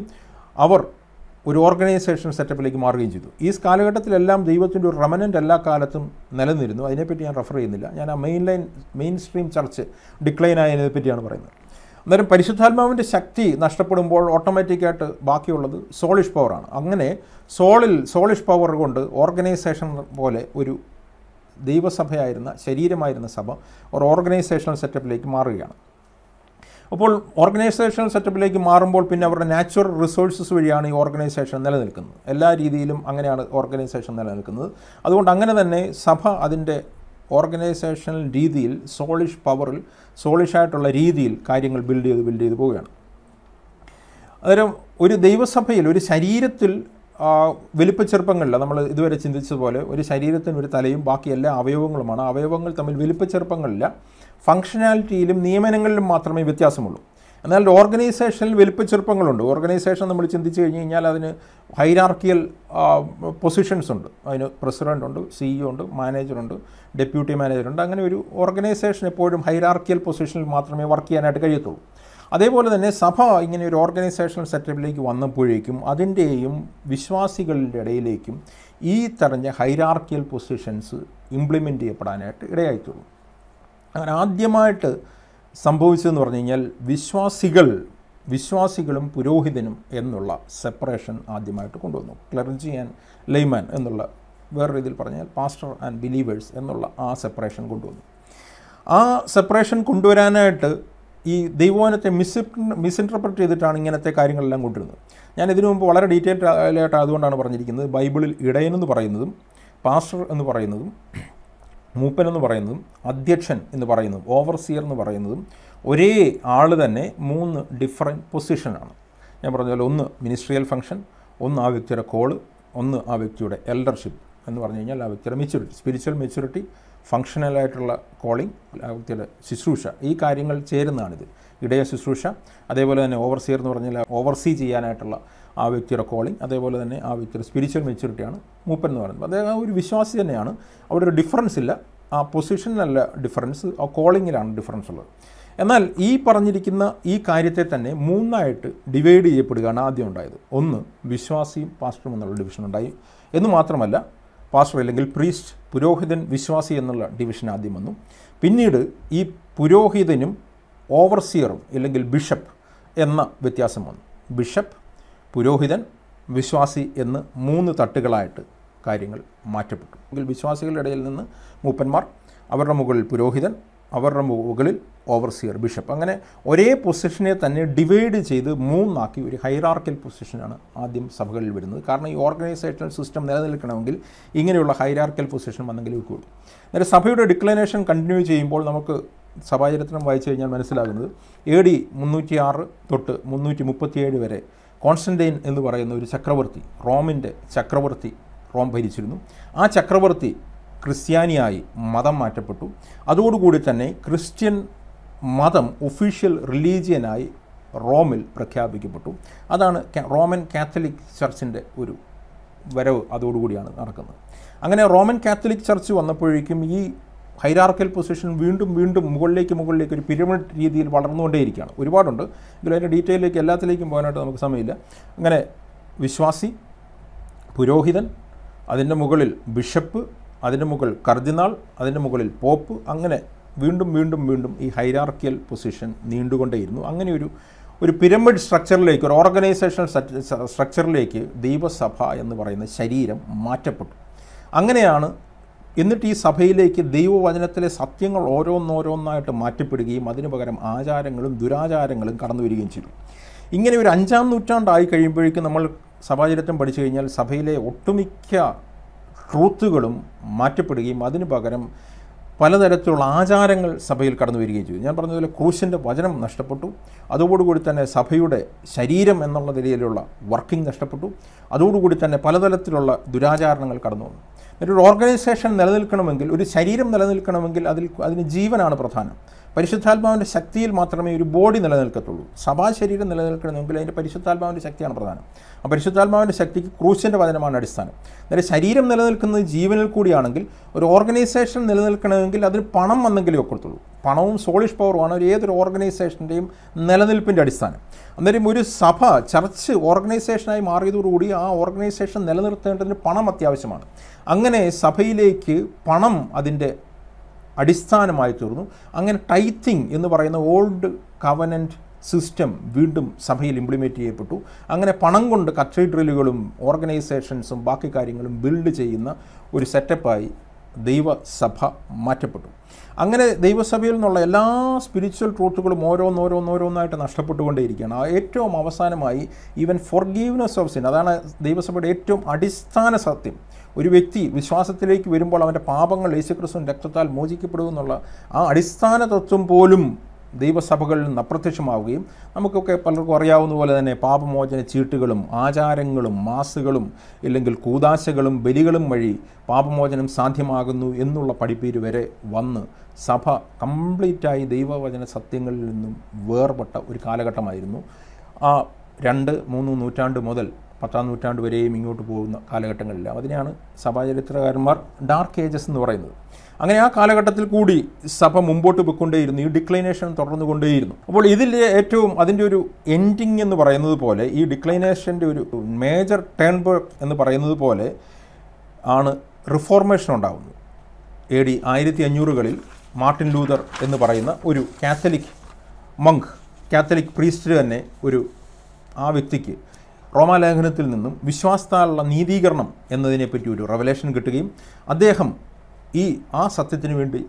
അവർ ഒരു ഓർഗനൈസേഷൻ സെറ്റപ്പിലേക്ക് മാറുകയും ചെയ്തു ഈ കാലഘട്ടത്തിലെല്ലാം ദൈവത്തിൻ്റെ ഒരു റമനൻ്റ് എല്ലാ കാലത്തും നിലനിന്നിരുന്നു അതിനെപ്പറ്റി ഞാൻ റെഫർ ചെയ്യുന്നില്ല ഞാൻ ആ main line main stream church decline ആയതിനെ പറ്റിയാണ് പറയുന്നത് അന്നേരം പരിശുദ്ധാത്മാവിൻ്റെ ശക്തി നഷ്ടപ്പെടുമ്പോൾ ഓട്ടോമാറ്റിക്കായിട്ട് ബാക്കിയുള്ളത് സോളിഷ് പവറാണ് അങ്ങനെ സോളിൽ സോളിഷ് പവർ കൊണ്ട് ഓർഗനൈസേഷൻ പോലെ ഒരു ദൈവസഭയായിരുന്ന ശരീരമായിരുന്ന സഭ ഒരു ഓർഗനൈസേഷണൽ സെറ്റപ്പിലേക്ക് മാറുകയാണ് അപ്പോൾ ഓർഗനൈസേഷണൽ സെറ്റപ്പിലേക്ക് മാറുമ്പോൾ പിന്നെ അവരുടെ നാച്ചുറൽ റിസോഴ്സസ് വഴിയാണ് ഈ ഓർഗനൈസേഷൻ നിലനിൽക്കുന്നത് എല്ലാ രീതിയിലും അങ്ങനെയാണ് ഓർഗനൈസേഷൻ നിലനിൽക്കുന്നത് അതുകൊണ്ട് അങ്ങനെ തന്നെ സഭ അതിൻ്റെ ഓർഗനൈസേഷണൽ രീതിയിൽ സോളിഷ് പവറിൽ സോളിഷായിട്ടുള്ള രീതിയിൽ കാര്യങ്ങൾ ബിൽഡ് ചെയ്ത് ബിൽഡ് ചെയ്ത് പോവുകയാണ് അന്നേരം ഒരു ദൈവസഭയിൽ ഒരു ശരീരത്തിൽ വലിപ്പച്ചെറുപ്പങ്ങളിൽ നമ്മൾ ഇതുവരെ ചിന്തിച്ചതുപോലെ ഒരു ശരീരത്തിന് ഒരു തലയും ബാക്കി എല്ലാ അവയവങ്ങളുമാണ് അവയവങ്ങൾ തമ്മിൽ വലിപ്പച്ചെറുപ്പങ്ങളില്ല ഫംഗ്ഷനാലിറ്റിയിലും നിയമനങ്ങളിലും മാത്രമേ വ്യത്യാസമുള്ളൂ എന്നാൽ ഓർഗനൈസേഷനിൽ വലിപ്പച്ചെറുപ്പങ്ങളുണ്ട് ഓർഗനൈസേഷൻ നമ്മൾ ചിന്തിച്ചു കഴിഞ്ഞ് കഴിഞ്ഞാൽ അതിന് ഹൈറാർക്കിയൽ പൊസിഷൻസ് ഉണ്ട് അതിന് പ്രസിഡൻ്റ് ഉണ്ട് സിഇഒ e ഉണ്ട് മാനേജറുണ്ട് ഡെപ്യൂട്ടി മാനേജറുണ്ട് അങ്ങനെ ഒരു ഓർഗനൈസേഷൻ എപ്പോഴും ഹൈറാർക്കിയൽ പൊസിഷനിൽ മാത്രമേ വർക്ക് ചെയ്യാനായിട്ട് കഴിയത്തുള്ളൂ അതേപോലെ തന്നെ സഭ ഇങ്ങനെ ഒരു ഓർഗനൈസേഷണൽ സെറ്റപ്പിലേക്ക് വന്നപ്പോഴേക്കും അതിൻ്റെയും വിശ്വാസികളുടെ ഇടയിലേക്കും ഈ തെരഞ്ഞ ഹൈറാർക്കിയൽ പൊസിഷൻസ് ഇംപ്ലിമെൻ്റ് ചെയ്യപ്പെടാനായിട്ട് ഇടയായിത്തുള്ളൂ അങ്ങനെ ആദ്യമായിട്ട് സംഭവിച്ചതെന്ന് പറഞ്ഞു കഴിഞ്ഞാൽ വിശ്വാസികൾ വിശ്വാസികളും പുരോഹിതനും എന്നുള്ള സെപ്പറേഷൻ ആദ്യമായിട്ട് കൊണ്ടുവന്നു ക്ലർജി ആൻഡ് ലെയ്മാൻ എന്നുള്ള വേറെ രീതിയിൽ പറഞ്ഞാൽ പാസ്റ്റർ ആൻഡ് ബിലീവേഴ്സ് എന്നുള്ള ആ സെപ്പറേഷൻ കൊണ്ടുവന്നു ആ സെപ്പറേഷൻ കൊണ്ടുവരാനായിട്ട് ഈ ദൈവവചനത്തെ മിസ് മിസ്ഇൻറ്റർപ്രറ്റ് ചെയ്തിട്ടാണ് ഇങ്ങനത്തെ കാര്യങ്ങളെല്ലാം കൊണ്ടിരുന്നത് ഞാൻ ഇതിനു മുമ്പ് വളരെ ഡീറ്റെയിൽഡായിട്ട് ആയിട്ട് അതുകൊണ്ടാണ് പറഞ്ഞിരിക്കുന്നത് ബൈബിളിൽ ഇടയനെന്ന് പറയുന്നതും പാസ്റ്റർ എന്ന് പറയുന്നതും മൂപ്പൻ എന്ന് പറയുന്നതും അധ്യക്ഷൻ എന്ന് പറയുന്നതും ഓവർസിയർ എന്ന് പറയുന്നതും ഒരേ ആൾ തന്നെ മൂന്ന് ഡിഫറെൻറ്റ് പൊസിഷനാണ് ഞാൻ പറഞ്ഞ പോലെ ഒന്ന് മിനിസ്ട്രിയൽ ഫംഗ്ഷൻ ഒന്ന് ആ വ്യക്തിയുടെ കോള് ഒന്ന് ആ വ്യക്തിയുടെ എൽഡർഷിപ്പ് എന്ന് പറഞ്ഞു കഴിഞ്ഞാൽ ആ വ്യക്തിയുടെ മെച്യൂരിറ്റി സ്പിരിച്വൽ മെച്യൂരിറ്റി ഫങ്ഷണലായിട്ടുള്ള കോളിംഗ് വ്യക്തിയുടെ ശുശ്രൂഷ ഈ കാര്യങ്ങൾ ചേരുന്നതാണിത് ഇടയ ശുശ്രൂഷ അതേപോലെ തന്നെ ഓവർസിയർ എന്ന് പറഞ്ഞാൽ ഓവർസീ ചെയ്യാനായിട്ടുള്ള ആ വ്യക്തിയുടെ കോളിംഗ് അതേപോലെ തന്നെ ആ വ്യക്തിയുടെ സ്പിരിച്വൽ മെച്യൂരിറ്റിയാണ് മൂപ്പൻ എന്ന് പറയുന്നത് അദ്ദേഹം ഒരു വിശ്വാസി തന്നെയാണ് അവിടെ ഒരു ഡിഫറൻസ് ഇല്ല ആ പൊസിഷനിലല്ല ഡിഫറൻസ് ആ കോളിങ്ങിലാണ് ഡിഫറൻസ് ഉള്ളത് എന്നാൽ ഈ പറഞ്ഞിരിക്കുന്ന ഈ കാര്യത്തെ തന്നെ മൂന്നായിട്ട് ഡിവൈഡ് ചെയ്യപ്പെടുകയാണ് ആദ്യം ഉണ്ടായത് ഒന്ന് വിശ്വാസിയും പാസ്റ്ററും എന്നുള്ള ഡിവിഷൻ ഉണ്ടായി എന്ന് മാത്രമല്ല പാസ്റ്റർ അല്ലെങ്കിൽ പ്രീസ്റ്റ് പുരോഹിതൻ വിശ്വാസി എന്നുള്ള ഡിവിഷൻ ആദ്യം വന്നു പിന്നീട് ഈ പുരോഹിതനും ഓവർസിയറും അല്ലെങ്കിൽ ബിഷപ്പ് എന്ന വ്യത്യാസം വന്നു ബിഷപ്പ് പുരോഹിതൻ വിശ്വാസി എന്ന് മൂന്ന് തട്ടുകളായിട്ട് കാര്യങ്ങൾ മാറ്റപ്പെട്ടു അല്ലെങ്കിൽ വിശ്വാസികളുടെ ഇടയിൽ നിന്ന് മൂപ്പന്മാർ അവരുടെ മുകളിൽ പുരോഹിതൻ അവരുടെ മുകളിൽ ഓവർസിയർ ബിഷപ്പ് അങ്ങനെ ഒരേ പൊസിഷനെ തന്നെ ഡിവൈഡ് ചെയ്ത് മൂന്നാക്കി ഒരു ഹൈറാർക്കൽ പൊസിഷനാണ് ആദ്യം സഭകളിൽ വരുന്നത് കാരണം ഈ ഓർഗനൈസേഷണൽ സിസ്റ്റം നിലനിൽക്കണമെങ്കിൽ ഇങ്ങനെയുള്ള ഹൈറാർക്കൽ പൊസിഷൻ വന്നെങ്കിലേ കൂടും അന്നേരം സഭയുടെ ഡിക്ലനേഷൻ കണ്ടിന്യൂ ചെയ്യുമ്പോൾ നമുക്ക് സഭാചരിത്രം വായിച്ചു കഴിഞ്ഞാൽ മനസ്സിലാകുന്നത് എ ഡി മുന്നൂറ്റി ആറ് തൊട്ട് മുന്നൂറ്റി മുപ്പത്തിയേഴ് വരെ കോൺസ്റ്റൻറ്റൈൻ എന്ന് പറയുന്ന ഒരു ചക്രവർത്തി റോമിൻ്റെ ചക്രവർത്തി റോം ഭരിച്ചിരുന്നു ആ ചക്രവർത്തി ക്രിസ്ത്യാനിയായി മതം മാറ്റപ്പെട്ടു അതോടുകൂടി തന്നെ ക്രിസ്ത്യൻ മതം ഒഫീഷ്യൽ റിലീജിയനായി റോമിൽ പ്രഖ്യാപിക്കപ്പെട്ടു അതാണ് റോമൻ കാത്തലിക് ചർച്ചിൻ്റെ ഒരു വരവ് അതോടുകൂടിയാണ് നടക്കുന്നത് അങ്ങനെ റോമൻ കാത്തലിക് ചർച്ച് വന്നപ്പോഴേക്കും ഈ ഹൈറാർക്കൽ പൊസിഷൻ വീണ്ടും വീണ്ടും മുകളിലേക്ക് മുകളിലേക്ക് ഒരു പിരമിഡ് രീതിയിൽ വളർന്നുകൊണ്ടേയിരിക്കുകയാണ് ഒരുപാടുണ്ട് അതിൻ്റെ ഡീറ്റെയിലേക്ക് എല്ലാത്തിലേക്കും പോകാനായിട്ട് നമുക്ക് സമയമില്ല അങ്ങനെ വിശ്വാസി പുരോഹിതൻ അതിൻ്റെ മുകളിൽ ബിഷപ്പ് അതിൻ്റെ മുകളിൽ കർദിനാൾ അതിൻ്റെ മുകളിൽ പോപ്പ് അങ്ങനെ വീണ്ടും വീണ്ടും വീണ്ടും ഈ ഹൈറാർക്കിയൽ പൊസിഷൻ നീണ്ടുകൊണ്ടേയിരുന്നു അങ്ങനെ ഒരു ഒരു പിരമിഡ് സ്ട്രക്ചറിലേക്ക് ഒരു ഓർഗനൈസേഷണൽ സ്ട്രക്ചറിലേക്ക് ദൈവസഭ എന്ന് പറയുന്ന ശരീരം മാറ്റപ്പെട്ടു അങ്ങനെയാണ് എന്നിട്ട് ഈ സഭയിലേക്ക് ദൈവവചനത്തിലെ സത്യങ്ങൾ ഓരോന്നോരോന്നായിട്ട് മാറ്റപ്പെടുകയും അതിനു പകരം ആചാരങ്ങളും ദുരാചാരങ്ങളും കടന്നു വരികയും ചെയ്തു ഇങ്ങനെ ഒരു അഞ്ചാം നൂറ്റാണ്ടായി കഴിയുമ്പോഴേക്കും നമ്മൾ സഭാചരിത്രം പഠിച്ചു കഴിഞ്ഞാൽ സഭയിലെ ഒട്ടുമിക്ക ട്രൂത്തുകളും മാറ്റപ്പെടുകയും അതിന് പകരം പലതരത്തിലുള്ള ആചാരങ്ങൾ സഭയിൽ കടന്നു വരികയും ചെയ്തു ഞാൻ പറഞ്ഞതുപോലെ ക്രൂശിൻ്റെ വചനം നഷ്ടപ്പെട്ടു അതോടുകൂടി തന്നെ സഭയുടെ ശരീരം എന്നുള്ള നിലയിലുള്ള വർക്കിംഗ് നഷ്ടപ്പെട്ടു അതോടുകൂടി തന്നെ പലതരത്തിലുള്ള ദുരാചാരണങ്ങൾ കടന്നു വന്നു ഒരു ഓർഗനൈസേഷൻ നിലനിൽക്കണമെങ്കിൽ ഒരു ശരീരം നിലനിൽക്കണമെങ്കിൽ അതിൽ അതിന് ജീവനാണ് പ്രധാനം പരിശുദ്ധാത്മാവിൻ്റെ ശക്തിയിൽ മാത്രമേ ഒരു ബോഡി നിലനിൽക്കത്തുള്ളൂ സഭാശരീരം നിലനിൽക്കണമെങ്കിൽ അതിൻ്റെ പരിശുദ്ധാത്മാവിൻ്റെ ശക്തിയാണ് പ്രധാനം ആ പരിശുദ്ധാത്മാവിൻ്റെ ശക്തിക്ക് ക്രൂശിൻ്റെ വചനമാണ് അടിസ്ഥാനം അതായത് ശരീരം നിലനിൽക്കുന്നത് ജീവനിൽ കൂടിയാണെങ്കിൽ ഒരു ഓർഗനൈസേഷൻ നിലനിൽക്കണമെങ്കിൽ അതിന് പണം വന്നെങ്കിലേ ഒക്കത്തുള്ളൂ പണവും സോളിഷ് പവറുമാണ് ഒരു ഏതൊരു ഓർഗനൈസേഷൻ്റെയും നിലനിൽപ്പിൻ്റെ അടിസ്ഥാനം അന്നേരം ഒരു സഭ ചർച്ച് ഓർഗനൈസേഷനായി മാറിയതോടുകൂടി ആ ഓർഗനൈസേഷൻ നിലനിർത്തേണ്ടതിന് പണം അത്യാവശ്യമാണ് അങ്ങനെ സഭയിലേക്ക് പണം അതിൻ്റെ അടിസ്ഥാനമായി തീർന്നു അങ്ങനെ ടൈത്തിങ് എന്ന് പറയുന്ന ഓൾഡ് കവനൻറ്റ് സിസ്റ്റം വീണ്ടും സഭയിൽ ഇംപ്ലിമെൻറ്റ് ചെയ്യപ്പെട്ടു അങ്ങനെ പണം കൊണ്ട് കത്തീഡ്രലുകളും ഓർഗനൈസേഷൻസും ബാക്കി കാര്യങ്ങളും ബിൽഡ് ചെയ്യുന്ന ഒരു സെറ്റപ്പായി ദൈവസഭ മാറ്റപ്പെട്ടു അങ്ങനെ ദൈവസഭയിൽ നിന്നുള്ള എല്ലാ സ്പിരിച്വൽ ട്രൂത്തുകളും ഓരോന്നോരോന്നോരോന്നായിട്ട് നഷ്ടപ്പെട്ടുകൊണ്ടേയിരിക്കുകയാണ് ആ ഏറ്റവും അവസാനമായി ഈവൻ ഗീവ്നെസ് ഓഫ് സിൻ അതാണ് ദൈവസഭയുടെ ഏറ്റവും അടിസ്ഥാന സത്യം ഒരു വ്യക്തി വിശ്വാസത്തിലേക്ക് വരുമ്പോൾ അവൻ്റെ പാപങ്ങൾ യേശുക്രിസ്തു രക്തത്താൽ മോചിക്കപ്പെടുമെന്നുള്ള ആ അടിസ്ഥാന തത്വം പോലും ദൈവസഭകളിൽ നിന്ന് അപ്രത്യക്ഷമാവുകയും നമുക്കൊക്കെ പലർക്കും അറിയാവുന്ന പോലെ തന്നെ പാപമോചന ചീട്ടുകളും ആചാരങ്ങളും മാസുകളും ഇല്ലെങ്കിൽ കൂതാശകളും ബലികളും വഴി പാപമോചനം സാധ്യമാകുന്നു എന്നുള്ള പഠിപ്പീര് വരെ വന്ന് സഭ കംപ്ലീറ്റായി ദൈവവചന സത്യങ്ങളിൽ നിന്നും വേർപെട്ട ഒരു കാലഘട്ടമായിരുന്നു ആ രണ്ട് മൂന്ന് നൂറ്റാണ്ട് മുതൽ പത്താം നൂറ്റാണ്ട് വരെയും ഇങ്ങോട്ട് പോകുന്ന കാലഘട്ടങ്ങളിലാണ് അതിനെയാണ് സഭാചരിത്രകാരന്മാർ ഡാർക്ക് ഏജസ് എന്ന് പറയുന്നത് അങ്ങനെ ആ കാലഘട്ടത്തിൽ കൂടി സഭ മുമ്പോട്ട് പോയിക്കൊണ്ടേയിരുന്നു ഈ ഡിക്ലൈനേഷൻ തുടർന്നുകൊണ്ടേയിരുന്നു അപ്പോൾ ഇതിൽ ഏറ്റവും അതിൻ്റെ ഒരു എൻഡിങ് എന്ന് പറയുന്നത് പോലെ ഈ ഡിക്ലൈനേഷൻ്റെ ഒരു മേജർ ടേൺ ബേക്ക് എന്ന് പറയുന്നത് പോലെ ആണ് റിഫോർമേഷൻ ഉണ്ടാകുന്നത് എ ഡി ആയിരത്തി അഞ്ഞൂറുകളിൽ മാർട്ടിൻ ലൂതർ എന്ന് പറയുന്ന ഒരു കാത്തലിക് മങ്ക് കാത്തലിക് പ്രീസ്റ്റ് തന്നെ ഒരു ആ വ്യക്തിക്ക് റോമാലേഖനത്തിൽ നിന്നും വിശ്വാസത്താലുള്ള നീതീകരണം എന്നതിനെപ്പറ്റി ഒരു റവലേഷൻ കിട്ടുകയും അദ്ദേഹം ഈ ആ സത്യത്തിന് വേണ്ടി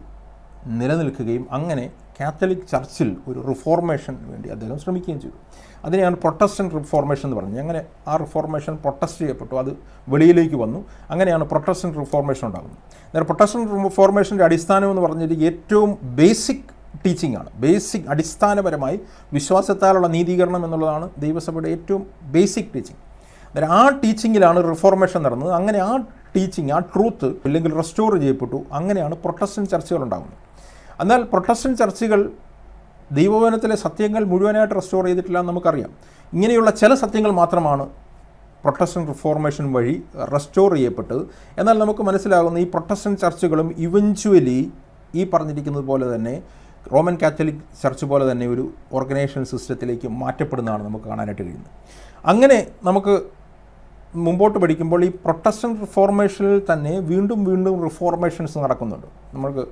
നിലനിൽക്കുകയും അങ്ങനെ കാത്തലിക് ചർച്ചിൽ ഒരു റിഫോർമേഷൻ വേണ്ടി അദ്ദേഹം ശ്രമിക്കുകയും ചെയ്തു അതിനെയാണ് പ്രൊട്ടസ്റ്റൻറ്റ് റിഫോർമേഷൻ എന്ന് പറഞ്ഞത് അങ്ങനെ ആ റിഫോർമേഷൻ പ്രൊട്ടസ്റ്റ് ചെയ്യപ്പെട്ടു അത് വെളിയിലേക്ക് വന്നു അങ്ങനെയാണ് പ്രൊട്ടസ്റ്റൻറ്റ് റിഫോർമേഷൻ ഉണ്ടാകുന്നത് അന്നേരം പ്രൊട്ടസ്റ്റൻറ്റ് റിഫോർമേഷൻ്റെ അടിസ്ഥാനം എന്ന് പറഞ്ഞിട്ട് ഏറ്റവും ബേസിക് ടീച്ചിങ് ആണ് ബേസിക് അടിസ്ഥാനപരമായി വിശ്വാസത്താലുള്ള നീതീകരണം എന്നുള്ളതാണ് ദൈവസഭയുടെ ഏറ്റവും ബേസിക് ടീച്ചിങ് അന്നേരം ആ ടീച്ചിങ്ങിലാണ് റിഫോർമേഷൻ നടന്നത് അങ്ങനെ ആ ടീച്ചിങ് ആ ട്രൂത്ത് അല്ലെങ്കിൽ റെസ്റ്റോർ ചെയ്യപ്പെട്ടു അങ്ങനെയാണ് പ്രൊട്ടസ്റ്റൻറ്റ് ചർച്ചകൾ ഉണ്ടാകുന്നത് എന്നാൽ പ്രൊട്ടസ്റ്റൻറ്റ് ചർച്ചകൾ ദൈവവനത്തിലെ സത്യങ്ങൾ മുഴുവനായിട്ട് റെസ്റ്റോർ ചെയ്തിട്ടില്ല എന്ന് നമുക്കറിയാം ഇങ്ങനെയുള്ള ചില സത്യങ്ങൾ മാത്രമാണ് പ്രൊട്ടസ്റ്റൻറ്റ് റിഫോർമേഷൻ വഴി റെസ്റ്റോർ ചെയ്യപ്പെട്ടത് എന്നാൽ നമുക്ക് മനസ്സിലാകുന്ന ഈ പ്രൊട്ടസ്റ്റൻ ചർച്ചുകളും ഇവഞ്ച്വലി ഈ പറഞ്ഞിരിക്കുന്നത് പോലെ തന്നെ റോമൻ കാത്തലിക് ചർച്ച് പോലെ തന്നെ ഒരു ഓർഗനൈസേഷൻ സിസ്റ്റത്തിലേക്ക് മാറ്റപ്പെടുന്നതാണ് നമുക്ക് കാണാനായിട്ട് കഴിയുന്നത് അങ്ങനെ നമുക്ക് മുമ്പോട്ട് പഠിക്കുമ്പോൾ ഈ പ്രൊട്ടസ്റ്റൻ റിഫോർമേഷനിൽ തന്നെ വീണ്ടും വീണ്ടും റിഫോർമേഷൻസ് നടക്കുന്നുണ്ട് നമുക്ക്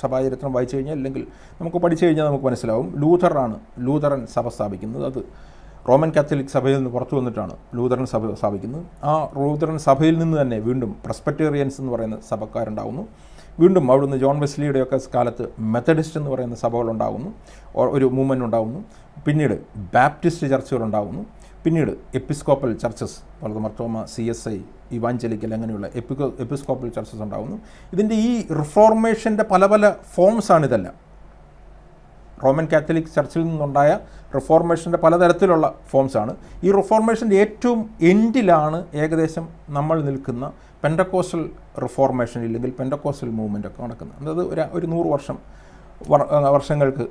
സഭാചരിത്രം വായിച്ചു കഴിഞ്ഞാൽ അല്ലെങ്കിൽ നമുക്ക് പഠിച്ചു കഴിഞ്ഞാൽ നമുക്ക് മനസ്സിലാവും ലൂഥറാണ് ലൂഥറൻ സഭ സ്ഥാപിക്കുന്നത് അത് റോമൻ കാത്തലിക് സഭയിൽ നിന്ന് പുറത്തു വന്നിട്ടാണ് ലൂഥറൻ സഭ സ്ഥാപിക്കുന്നത് ആ ലൂഥറൻ സഭയിൽ നിന്ന് തന്നെ വീണ്ടും പ്രസ്പറ്റേറിയൻസ് എന്ന് പറയുന്ന സഭക്കാരുണ്ടാകുന്നു വീണ്ടും അവിടുന്ന് ജോൺ വെസ്ലിയുടെയൊക്കെ കാലത്ത് മെത്തഡിസ്റ്റ് എന്ന് പറയുന്ന സഭകളുണ്ടാകുന്നു ഒരു മൂവ്മെൻ്റ് ഉണ്ടാകുന്നു പിന്നീട് ബാപ്റ്റിസ്റ്റ് ചർച്ചുകളുണ്ടാകുന്നു പിന്നീട് എപ്പിസ്കോപ്പൽ ചർച്ചസ് വളരെ Marthoma C S I evangelical അങ്ങനെയുള്ള എപ്പിക്കോ എപ്പിസ്കോപ്പൽ ചർച്ചസ് ഉണ്ടാകുന്നു ഇതിൻ്റെ ഈ റിഫോർമേഷൻ്റെ പല പല ഫോംസാണ് ഇതെല്ലാം റോമൻ കാത്തലിക് ചർച്ചിൽ നിന്നുണ്ടായ റിഫോർമേഷൻ്റെ പലതരത്തിലുള്ള ഫോംസാണ് ഈ റിഫോർമേഷൻ്റെ ഏറ്റവും എൻഡിലാണ് ഏകദേശം നമ്മൾ നിൽക്കുന്ന പെൻഡക്കോസ്റ്റൽ റിഫോർമേഷൻ ഇല്ലെങ്കിൽ പെൻഡക്കോസ്റ്റൽ മൂവ്മെൻ്റ് ഒക്കെ നടക്കുന്നത് അതായത് ഒരു ഒരു നൂറ് വർഷം വർഷങ്ങൾക്ക്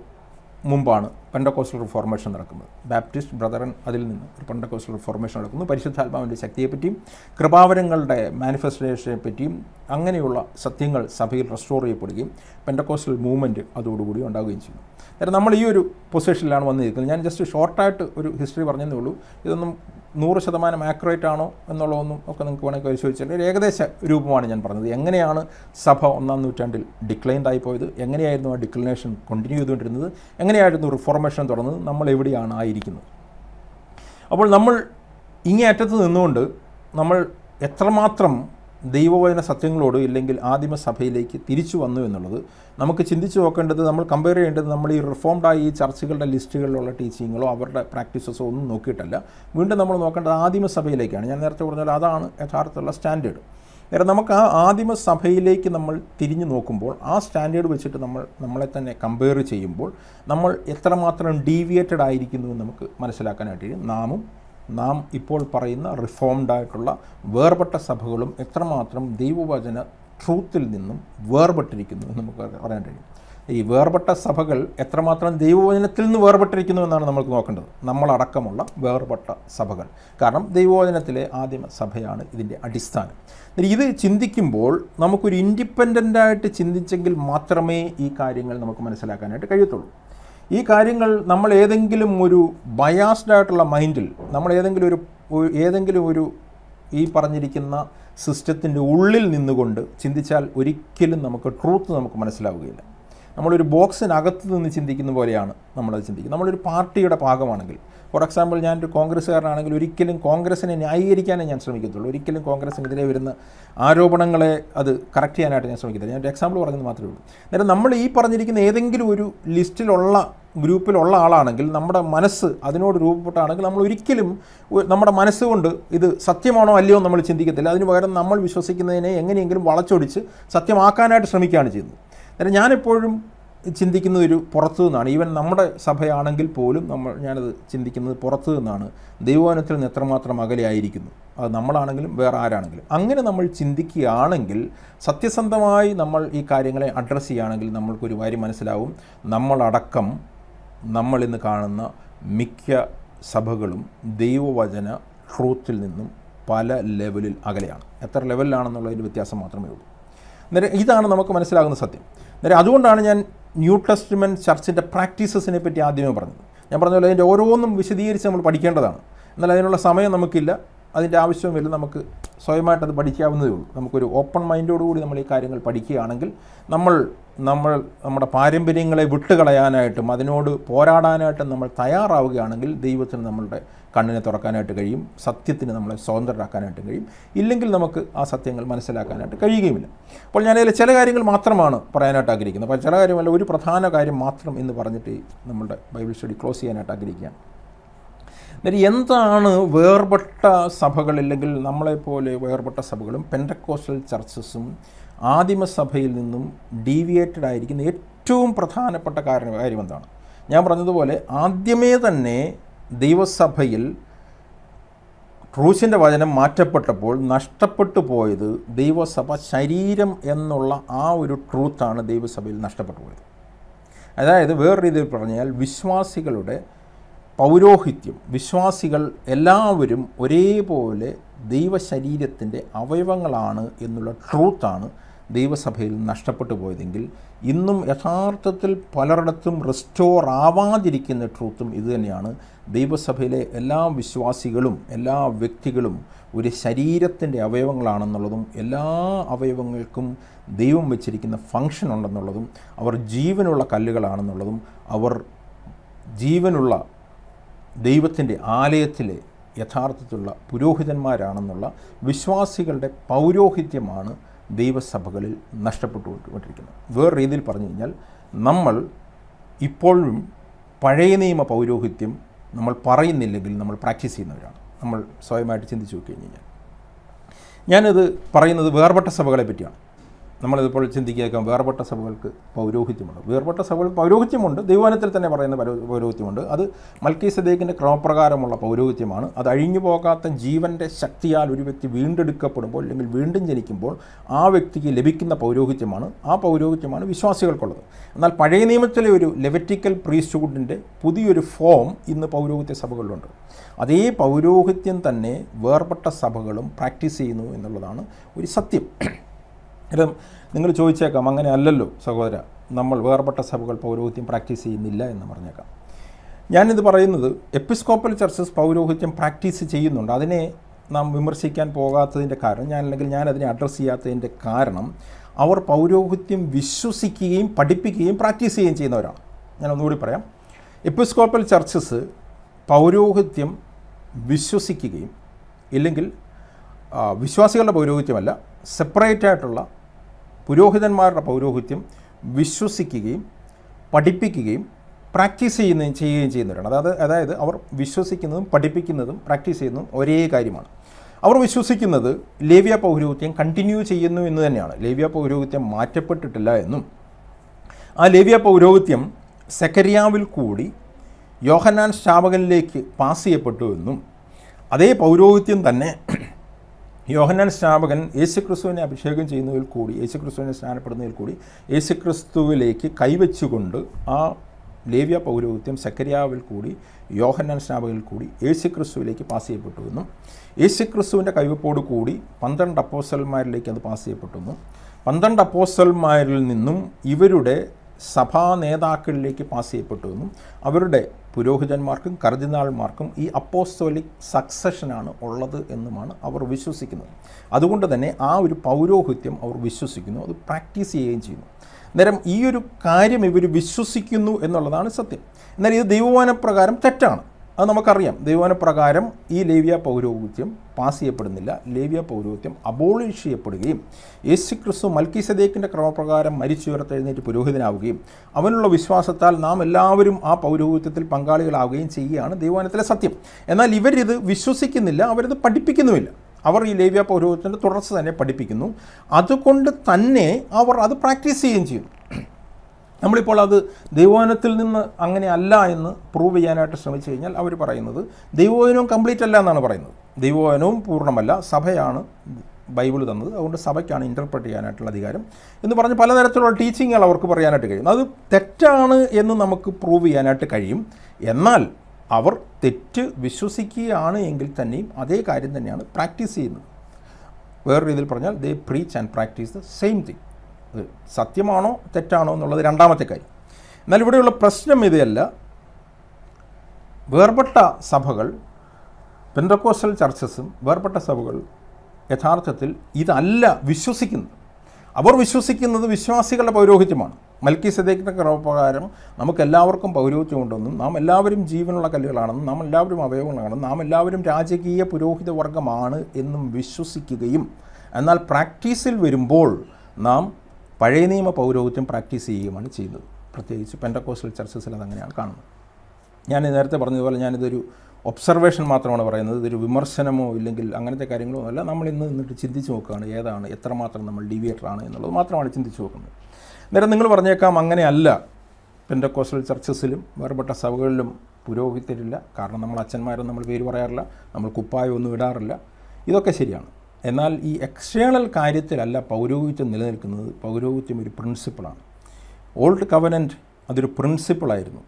മുമ്പാണ് പെൻഡക്കോസ്റ്റൽ റിഫോർമേഷൻ നടക്കുന്നത് ബാപ്റ്റിസ്റ്റ് ബ്രദറൻ അതിൽ നിന്ന് ഒരു പെൻഡക്കോസ്റ്റൽ റിഫോർമേഷൻ നടക്കുന്നു പരിശുദ്ധാത്മാവിൻ്റെ ശക്തിയെപ്പറ്റിയും കൃപാവരങ്ങളുടെ മാനിഫെസ്റ്റേഷനെ പറ്റിയും അങ്ങനെയുള്ള സത്യങ്ങൾ സഭയിൽ റെസ്റ്റോർ ചെയ്യപ്പെടുകയും പെൻഡക്കോസ്റ്റൽ മൂവ്മെൻറ്റ് അതോടുകൂടി ഉണ്ടാവുകയും ചെയ്യുന്നു അന്നേരം നമ്മൾ ഈ ഒരു പൊസിഷനിലാണ് വന്നിരിക്കുന്നത് ഞാൻ ജസ്റ്റ് ഷോർട്ടായിട്ട് ഒരു ഹിസ്റ്ററി പറഞ്ഞതേ ഉള്ളൂ ഇതൊന്നും നൂറ് ശതമാനം ആക്യുറേറ്റ് ആണോ എന്നുള്ളതൊന്നും ഒക്കെ നിങ്ങൾക്ക് വേണമെങ്കിൽ പരിശോധിച്ചിട്ട് ഒരു ഏകദേശ രൂപമാണ് ഞാൻ പറഞ്ഞത് എങ്ങനെയാണ് സഭ ഒന്നാം നൂറ്റാണ്ടിൽ ഡിക്ലൈൻഡ് ആയിപ്പോയത് എങ്ങനെയായിരുന്നു ആ ഡിക്ലിനേഷൻ കണ്ടിന്യൂ ചെയ്തുകൊണ്ടിരുന്നത് എങ്ങനെയായിരുന്നു റിഫോർമേഷൻ തുടർന്നത് നമ്മൾ എവിടെയാണ് ആയിരിക്കുന്നത് അപ്പോൾ നമ്മൾ ഇങ്ങേ അറ്റത്ത് നിന്നുകൊണ്ട് നമ്മൾ എത്രമാത്രം ദൈവവചന സത്യങ്ങളോട് ഇല്ലെങ്കിൽ ആദിമസഭയിലേക്ക് തിരിച്ചു വന്നു എന്നുള്ളത് നമുക്ക് ചിന്തിച്ചു നോക്കേണ്ടത് നമ്മൾ കമ്പയർ ചെയ്യേണ്ടത് നമ്മൾ ഈ റിഫോംഡായ ഈ ചർച്ചുകളുടെ ലിസ്റ്റുകളിലുള്ള ടീച്ചിങ്ങുകളോ അവരുടെ പ്രാക്ടീസസോ ഒന്നും നോക്കിയിട്ടല്ല വീണ്ടും നമ്മൾ നോക്കേണ്ടത് ആദിമസഭയിലേക്കാണ് ഞാൻ നേരത്തെ പറഞ്ഞാൽ അതാണ് യഥാർത്ഥമുള്ള സ്റ്റാൻഡേർഡ് നേരെ നമുക്ക് ആ ആദിമസഭയിലേക്ക് നമ്മൾ തിരിഞ്ഞു നോക്കുമ്പോൾ ആ സ്റ്റാൻഡേർഡ് വെച്ചിട്ട് നമ്മൾ നമ്മളെ തന്നെ കമ്പയർ ചെയ്യുമ്പോൾ നമ്മൾ എത്രമാത്രം ഡീവിയേറ്റഡ് ആയിരിക്കുന്നു എന്ന് നമുക്ക് മനസ്സിലാക്കാനായിട്ട് നാമും നാം ഇപ്പോൾ പറയുന്ന റിഫോംഡായിട്ടുള്ള വേർപെട്ട സഭകളും എത്രമാത്രം ദൈവവചന ട്രൂത്തിൽ നിന്നും വേർപെട്ടിരിക്കുന്നു എന്ന് നമുക്ക് പറയാൻ കഴിയും ഈ വേർപെട്ട സഭകൾ എത്രമാത്രം ദൈവവചനത്തിൽ നിന്ന് വേർപെട്ടിരിക്കുന്നു എന്നാണ് നമ്മൾ നോക്കേണ്ടത് നമ്മളടക്കമുള്ള വേർപെട്ട സഭകൾ കാരണം ദൈവവചനത്തിലെ ആദിമ സഭയാണ് ഇതിൻ്റെ അടിസ്ഥാനം ഇത് ചിന്തിക്കുമ്പോൾ നമുക്കൊരു ഇൻഡിപ്പെൻ്റൻ്റായിട്ട് ചിന്തിച്ചെങ്കിൽ മാത്രമേ ഈ കാര്യങ്ങൾ നമുക്ക് മനസ്സിലാക്കാനായിട്ട് കഴിയത്തുള്ളൂ ഈ കാര്യങ്ങൾ നമ്മൾ ഏതെങ്കിലും ഒരു ബയാസ്ഡ് ആയിട്ടുള്ള മൈൻഡിൽ നമ്മൾ ഏതെങ്കിലും ഒരു ഏതെങ്കിലും ഒരു ഈ പറഞ്ഞിരിക്കുന്ന സിസ്റ്റത്തിൻ്റെ ഉള്ളിൽ നിന്നുകൊണ്ട് ചിന്തിച്ചാൽ ഒരിക്കലും നമുക്ക് ട്രൂത്ത് നമുക്ക് മനസ്സിലാവുകയില്ല നമ്മളൊരു ബോക്സിനകത്ത് നിന്ന് ചിന്തിക്കുന്ന പോലെയാണ് നമ്മളത് ചിന്തിക്കുന്നത് നമ്മളൊരു പാർട്ടിയുടെ ഭാഗമാണെങ്കിൽ ഫോർ എക്സാമ്പിൾ ഞാനൊരു കോൺഗ്രസ്സുകാരനാണെങ്കിൽ ഒരിക്കലും കോൺഗ്രസിനെ ന്യായീകരിക്കാനേ ഞാൻ ശ്രമിക്കത്തുള്ളൂ ഒരിക്കലും കോൺഗ്രസ്സിനെതിരെ വരുന്ന ആരോപണങ്ങളെ അത് കറക്റ്റ് ചെയ്യാനായിട്ട് ഞാൻ ശ്രമിക്കുന്നത് ഞാൻ ഒരു എക്സാമ്പിൾ പറഞ്ഞത് മാത്രമേ ഉള്ളൂ നേരം നമ്മൾ ഈ പറഞ്ഞിരിക്കുന്ന ഏതെങ്കിലും ഒരു ലിസ്റ്റിലുള്ള ഗ്രൂപ്പിലുള്ള ആളാണെങ്കിൽ നമ്മുടെ മനസ്സ് അതിനോട് രൂപപ്പെട്ടാണെങ്കിൽ നമ്മൾ ഒരിക്കലും നമ്മുടെ മനസ്സുകൊണ്ട് ഇത് സത്യമാണോ അല്ലയോ നമ്മൾ ചിന്തിക്കത്തില്ല അതിന് പകരം നമ്മൾ വിശ്വസിക്കുന്നതിനെ എങ്ങനെയെങ്കിലും വളച്ചൊടിച്ച് സത്യമാക്കാനായിട്ട് ശ്രമിക്കുകയാണ് ചെയ്യുന്നത് അന്നേരം ഞാനെപ്പോഴും ചിന്തിക്കുന്ന ഒരു പുറത്തു നിന്നാണ് ഈവൻ നമ്മുടെ സഭയാണെങ്കിൽ പോലും നമ്മൾ ഞാനത് ചിന്തിക്കുന്നത് പുറത്തു നിന്നാണ് ദൈവവനത്തിൽ നിന്ന് എത്രമാത്രം അകലെയായിരിക്കുന്നു അത് നമ്മളാണെങ്കിലും വേറെ ആരാണെങ്കിലും അങ്ങനെ നമ്മൾ ചിന്തിക്കുകയാണെങ്കിൽ സത്യസന്ധമായി നമ്മൾ ഈ കാര്യങ്ങളെ അഡ്രസ്സ് ചെയ്യുകയാണെങ്കിൽ നമ്മൾക്കൊരു കാര്യം മനസ്സിലാവും നമ്മളടക്കം നമ്മളിന്ന് കാണുന്ന മിക്ക സഭകളും ദൈവവചന ട്രൂത്തിൽ നിന്നും പല ലെവലിൽ അകലെയാണ് എത്ര ലെവലിലാണെന്നുള്ളതിൻ്റെ വ്യത്യാസം മാത്രമേ ഉള്ളൂ നേരെ ഇതാണ് നമുക്ക് മനസ്സിലാകുന്ന സത്യം നേരെ അതുകൊണ്ടാണ് ഞാൻ ന്യൂ ടെസ്റ്റ്മെൻറ്റ് ചർച്ചിൻ്റെ പ്രാക്ടീസസിനെ പറ്റി ആദ്യമേ പറഞ്ഞു ഞാൻ പറഞ്ഞ പോലെ അതിൻ്റെ ഓരോന്നും വിശദീകരിച്ച് നമ്മൾ പഠിക്കേണ്ടതാണ് എന്നാൽ അതിനുള്ള സമയം നമുക്കില്ല അതിൻ്റെ ആവശ്യവുമില്ല നമുക്ക് സ്വയമായിട്ട് അത് പഠിക്കാവുന്നതേ ഉള്ളൂ നമുക്കൊരു ഓപ്പൺ മൈൻഡോടുകൂടി നമ്മൾ ഈ കാര്യങ്ങൾ പഠിക്കുകയാണെങ്കിൽ നമ്മൾ നമ്മൾ നമ്മുടെ പാരമ്പര്യങ്ങളെ വിട്ടുകളയാനായിട്ടും അതിനോട് പോരാടാനായിട്ടും നമ്മൾ തയ്യാറാവുകയാണെങ്കിൽ ദൈവത്തിന് നമ്മളുടെ കണ്ണിനെ തുറക്കാനായിട്ട് കഴിയും സത്യത്തിന് നമ്മളെ സ്വതന്ത്രരാക്കാനായിട്ട് കഴിയും ഇല്ലെങ്കിൽ നമുക്ക് ആ സത്യങ്ങൾ മനസ്സിലാക്കാനായിട്ട് കഴിയുകയുമില്ല അപ്പോൾ ഞാൻ ചില കാര്യങ്ങൾ മാത്രമാണ് പറയാനായിട്ട് ആഗ്രഹിക്കുന്നത് അപ്പോൾ ചില കാര്യമല്ല ഒരു പ്രധാന കാര്യം മാത്രം എന്ന് പറഞ്ഞിട്ട് നമ്മുടെ ബൈബിൾ സ്റ്റഡി ക്ലോസ് ചെയ്യാനായിട്ട് ആഗ്രഹിക്കുകയാണ് എന്നിട്ട് എന്താണ് വേർപെട്ട സഭകളില്ലെങ്കിൽ ഇല്ലെങ്കിൽ നമ്മളെപ്പോലെ വേർപെട്ട സഭകളും പെൻഡക്കോസ്റ്റൽ ചർച്ചസും ആദിമസഭയിൽ നിന്നും ഡീവിയേറ്റഡ് ആയിരിക്കുന്ന ഏറ്റവും പ്രധാനപ്പെട്ട കാരണം കാര്യം എന്താണ് ഞാൻ പറഞ്ഞതുപോലെ ആദ്യമേ തന്നെ ദൈവസഭയിൽ ക്രൂശിൻ്റെ വചനം മാറ്റപ്പെട്ടപ്പോൾ നഷ്ടപ്പെട്ടു പോയത് ദൈവസഭ ശരീരം എന്നുള്ള ആ ഒരു ട്രൂത്താണ് ദൈവസഭയിൽ നഷ്ടപ്പെട്ടു പോയത് അതായത് വേറെ രീതിയിൽ പറഞ്ഞാൽ വിശ്വാസികളുടെ പൗരോഹിത്യം വിശ്വാസികൾ എല്ലാവരും ഒരേപോലെ ദൈവശരീരത്തിൻ്റെ അവയവങ്ങളാണ് എന്നുള്ള ട്രൂത്താണ് ദൈവസഭയിൽ നഷ്ടപ്പെട്ടു പോയതെങ്കിൽ ഇന്നും യഥാർത്ഥത്തിൽ പലരിടത്തും റിസ്റ്റോർ ആവാതിരിക്കുന്ന ട്രൂത്തും ഇതുതന്നെയാണ് ദൈവസഭയിലെ എല്ലാ വിശ്വാസികളും എല്ലാ വ്യക്തികളും ഒരു ശരീരത്തിൻ്റെ അവയവങ്ങളാണെന്നുള്ളതും എല്ലാ അവയവങ്ങൾക്കും ദൈവം വെച്ചിരിക്കുന്ന ഫങ്ഷൻ ഉണ്ടെന്നുള്ളതും അവർ ജീവനുള്ള കല്ലുകളാണെന്നുള്ളതും അവർ ജീവനുള്ള ദൈവത്തിൻ്റെ ആലയത്തിലെ യഥാർത്ഥത്തിലുള്ള പുരോഹിതന്മാരാണെന്നുള്ള വിശ്വാസികളുടെ പൗരോഹിത്യമാണ് ദൈവസഭകളിൽ നഷ്ടപ്പെട്ടുകൊണ്ടിരിക്കുന്നത് വേറെ രീതിയിൽ പറഞ്ഞു കഴിഞ്ഞാൽ നമ്മൾ ഇപ്പോഴും പഴയ നിയമ പൗരോഹിത്യം നമ്മൾ പറയുന്നില്ലെങ്കിൽ നമ്മൾ പ്രാക്ടീസ് ചെയ്യുന്നവരാണ് നമ്മൾ സ്വയമായിട്ട് ചിന്തിച്ചു നോക്കി കഴിഞ്ഞാൽ ഞാനിത് പറയുന്നത് വേർപെട്ട സഭകളെ പറ്റിയാണ് നമ്മളിതിപ്പോൾ ചിന്തിക്കുക വേർപെട്ട സഭകൾക്ക് പൗരോഹിത്യമുണ്ട് വേർപെട്ട സഭകൾക്ക് പൗരോഹിത്യമുണ്ട് ദൈവാനത്തിൽ തന്നെ പറയുന്ന പൗരോഹിത്യമുണ്ട് അത് മൽക്കി സദേക്കിൻ്റെ ക്രമപ്രകാരമുള്ള പൗരോഹിത്യമാണ് അത് അഴിഞ്ഞു പോകാത്ത ജീവൻ്റെ ശക്തിയാൽ ഒരു വ്യക്തി വീണ്ടെടുക്കപ്പെടുമ്പോൾ അല്ലെങ്കിൽ വീണ്ടും ജനിക്കുമ്പോൾ ആ വ്യക്തിക്ക് ലഭിക്കുന്ന പൗരോഹിത്യമാണ് ആ പൗരോഹിത്യമാണ് വിശ്വാസികൾക്കുള്ളത് എന്നാൽ പഴയ നിയമത്തിലെ ഒരു ലെവറ്റിക്കൽ പ്രീസ്റ്റ്ഹുഡിൻ്റെ പുതിയൊരു ഫോം ഇന്ന് പൗരോഹിത്യ സഭകളിലുണ്ട് അതേ പൗരോഹിത്യം തന്നെ വേർപെട്ട സഭകളും പ്രാക്ടീസ് ചെയ്യുന്നു എന്നുള്ളതാണ് ഒരു സത്യം ഇത് നിങ്ങൾ ചോദിച്ചേക്കാം അങ്ങനെ അല്ലല്ലോ സഹോദര നമ്മൾ വേർപെട്ട സഭകൾ പൗരോഹിത്യം പ്രാക്ടീസ് ചെയ്യുന്നില്ല എന്ന് പറഞ്ഞേക്കാം ഞാനിത് പറയുന്നത് എപ്പിസ്കോപ്പൽ ചർച്ചസ് പൗരോഹിത്യം പ്രാക്ടീസ് ചെയ്യുന്നുണ്ട് അതിനെ നാം വിമർശിക്കാൻ പോകാത്തതിൻ്റെ കാരണം ഞാൻ അല്ലെങ്കിൽ ഞാൻ അതിനെ അഡ്രസ്സ് ചെയ്യാത്തതിൻ്റെ കാരണം അവർ പൗരോഹിത്യം വിശ്വസിക്കുകയും പഠിപ്പിക്കുകയും പ്രാക്ടീസ് ചെയ്യുകയും ചെയ്യുന്നവരാണ് ഞാൻ ഒന്നുകൂടി പറയാം എപ്പിസ്കോപ്പൽ ചർച്ചസ് പൗരോഹിത്യം വിശ്വസിക്കുകയും ഇല്ലെങ്കിൽ വിശ്വാസികളുടെ പൗരോഹിത്യമല്ല സെപ്പറേറ്റ് ആയിട്ടുള്ള പുരോഹിതന്മാരുടെ പൗരോഹിത്യം വിശ്വസിക്കുകയും പഠിപ്പിക്കുകയും പ്രാക്ടീസ് ചെയ്യുന്നതും ചെയ്യുകയും ചെയ്യുന്നവരാണ് അതായത് അതായത് അവർ വിശ്വസിക്കുന്നതും പഠിപ്പിക്കുന്നതും പ്രാക്ടീസ് ചെയ്യുന്നതും ഒരേ കാര്യമാണ് അവർ വിശ്വസിക്കുന്നത് ലേവ്യ പൗരോഹിത്യം കണ്ടിന്യൂ ചെയ്യുന്നു എന്ന് തന്നെയാണ് ലേവ്യ പൗരോഹിത്യം മാറ്റപ്പെട്ടിട്ടില്ല എന്നും ആ ലേവ്യ പൗരോഹിത്യം സെക്കരിയാവിൽ കൂടി യോഹന്നാൻ സ്ഥാപകനിലേക്ക് പാസ് ചെയ്യപ്പെട്ടു എന്നും അതേ പൗരോഹിത്യം തന്നെ യോഹന്നാൻ സ്നാപകൻ യേശുക്രിസ്തുവിനെ അഭിഷേകം ചെയ്യുന്നതിൽ കൂടി യേശുക്രിസ്തുവിനെ സ്നാനപ്പെടുന്നതിൽ കൂടി യേശുക്രിസ്തുവിലേക്ക് കൈവച്ചുകൊണ്ട് ആ ലേവ്യ പൗരോഹിത്യം സക്കരിയാവിൽ കൂടി യോഹന്നാൻ സ്നാപകനിൽ കൂടി യേശുക്രിസ്തുവിലേക്ക് പാസ് ചെയ്യപ്പെട്ടുവെന്നും യേശുക്രിസ്തുവിൻ്റെ കൈവപ്പോട് കൂടി പന്ത്രണ്ട് അപ്പോസൽമാരിലേക്ക് അത് പാസ് ചെയ്യപ്പെട്ടുവെന്നും പന്ത്രണ്ട് അപ്പോസൽമാരിൽ നിന്നും ഇവരുടെ സഭാ നേതാക്കളിലേക്ക് പാസ് എന്നും അവരുടെ പുരോഹിതന്മാർക്കും കർദിനാൾമാർക്കും ഈ അപ്പോസ്തോലിക് സക്സഷനാണ് ഉള്ളത് എന്നുമാണ് അവർ വിശ്വസിക്കുന്നത് അതുകൊണ്ട് തന്നെ ആ ഒരു പൗരോഹിത്യം അവർ വിശ്വസിക്കുന്നു അത് പ്രാക്ടീസ് ചെയ്യുകയും ചെയ്യുന്നു അന്നേരം ഈ ഒരു കാര്യം ഇവർ വിശ്വസിക്കുന്നു എന്നുള്ളതാണ് സത്യം എന്നാൽ ഇത് ദൈവമാനപ്രകാരം തെറ്റാണ് അത് നമുക്കറിയാം പ്രകാരം ഈ ലേവ്യ പൗരോഹിത്യം പാസ് ചെയ്യപ്പെടുന്നില്ല ലേവ്യ പൗരോഹിത്യം അബോളിഷ് ചെയ്യപ്പെടുകയും യേശു ക്രിസ്തു മൽക്കിസദേക്കിൻ്റെ ക്രമപ്രകാരം മരിച്ചു ഉയർത്തെഴുന്നേറ്റ് പുരോഹിതനാവുകയും അവനുള്ള വിശ്വാസത്താൽ നാം എല്ലാവരും ആ പൗരോഹിത്യത്തിൽ പങ്കാളികളാവുകയും ചെയ്യുകയാണ് ദൈവവനത്തിലെ സത്യം എന്നാൽ ഇവരിത് വിശ്വസിക്കുന്നില്ല അവരിത് പഠിപ്പിക്കുന്നുമില്ല അവർ ഈ ലേവ്യ പൗരോഹിത്യത്തിൻ്റെ തുടർച്ച തന്നെ പഠിപ്പിക്കുന്നു അതുകൊണ്ട് തന്നെ അവർ അത് പ്രാക്ടീസ് ചെയ്യുകയും ചെയ്യും നമ്മളിപ്പോൾ അത് ദൈവവചനത്തിൽ നിന്ന് അങ്ങനെ അല്ല എന്ന് പ്രൂവ് ചെയ്യാനായിട്ട് ശ്രമിച്ചു കഴിഞ്ഞാൽ അവർ പറയുന്നത് ദൈവവചനവും കംപ്ലീറ്റ് അല്ല എന്നാണ് പറയുന്നത് ദൈവവചനവും പൂർണ്ണമല്ല സഭയാണ് ബൈബിൾ തന്നത് അതുകൊണ്ട് സഭയ്ക്കാണ് ഇൻ്റർപ്രറ്റ് ചെയ്യാനായിട്ടുള്ള അധികാരം എന്ന് പറഞ്ഞ് പലതരത്തിലുള്ള ടീച്ചിങ്ങുകൾ അവർക്ക് പറയാനായിട്ട് കഴിയും അത് തെറ്റാണ് എന്ന് നമുക്ക് പ്രൂവ് ചെയ്യാനായിട്ട് കഴിയും എന്നാൽ അവർ തെറ്റ് വിശ്വസിക്കുകയാണ് എങ്കിൽ തന്നെയും അതേ കാര്യം തന്നെയാണ് പ്രാക്ടീസ് ചെയ്യുന്നത് വേറെ രീതിയിൽ പറഞ്ഞാൽ they preach and practice the same thing സത്യമാണോ തെറ്റാണോ എന്നുള്ളത് രണ്ടാമത്തെ കാര്യം എന്നാൽ ഇവിടെയുള്ള പ്രശ്നം ഇതല്ല വേർപെട്ട സഭകൾ പെന്തക്കോസ്റ്റൽ ചർച്ചസും വേർപെട്ട സഭകൾ യഥാർത്ഥത്തിൽ ഇതല്ല വിശ്വസിക്കുന്നത് അവർ വിശ്വസിക്കുന്നത് വിശ്വാസികളുടെ പൗരോഹിത്യമാണ് മൽക്കി സദേക്കിൻ്റെ ക്രമപ്രകാരം നമുക്കെല്ലാവർക്കും പൗരോഹിത്യമുണ്ടെന്നും നാം എല്ലാവരും ജീവനുള്ള കല്ലുകളാണെന്നും നാം എല്ലാവരും അവയവങ്ങളാണെന്നും നാം എല്ലാവരും രാജകീയ പുരോഹിത വർഗമാണ് എന്നും വിശ്വസിക്കുകയും എന്നാൽ പ്രാക്ടീസിൽ വരുമ്പോൾ നാം പഴയ നിയമ പൗരോഹിത്യം പ്രാക്ടീസ് ചെയ്യുകയാണ് ചെയ്യുന്നത് പ്രത്യേകിച്ച് പെൻഡക്കോസ്റ്റൽ ചർച്ചസിൽ അതങ്ങനെയാണ് കാണുന്നത് ഞാൻ നേരത്തെ പറഞ്ഞതുപോലെ ഞാനിതൊരു ഒബ്സർവേഷൻ മാത്രമാണ് പറയുന്നത് ഇതൊരു വിമർശനമോ ഇല്ലെങ്കിൽ അങ്ങനത്തെ കാര്യങ്ങളോ അല്ല നമ്മൾ ഇന്ന് നിന്നിട്ട് ചിന്തിച്ച് നോക്കുകയാണ് ഏതാണ് എത്രമാത്രം നമ്മൾ ഡീവിയേറ്റർ ആണ് എന്നുള്ളത് മാത്രമാണ് ചിന്തിച്ച് നോക്കുന്നത് നേരം നിങ്ങൾ പറഞ്ഞേക്കാം അങ്ങനെയല്ല പെൻഡക്കോസ്റ്റൽ ചർച്ചസിലും വേറെപ്പെട്ട സഭകളിലും പുരോഹിതരില്ല കാരണം നമ്മൾ അച്ഛന്മാരും നമ്മൾ പേര് പറയാറില്ല നമ്മൾ കുപ്പായം ഒന്നും ഇടാറില്ല ഇതൊക്കെ ശരിയാണ് എന്നാൽ ഈ എക്സ്റ്റേണൽ കാര്യത്തിലല്ല പൗരോഹിത്യം നിലനിൽക്കുന്നത് പൗരോഹിത്യം ഒരു പ്രിൻസിപ്പിളാണ് ഓൾഡ് കവനൻറ്റ് അതൊരു പ്രിൻസിപ്പിളായിരുന്നു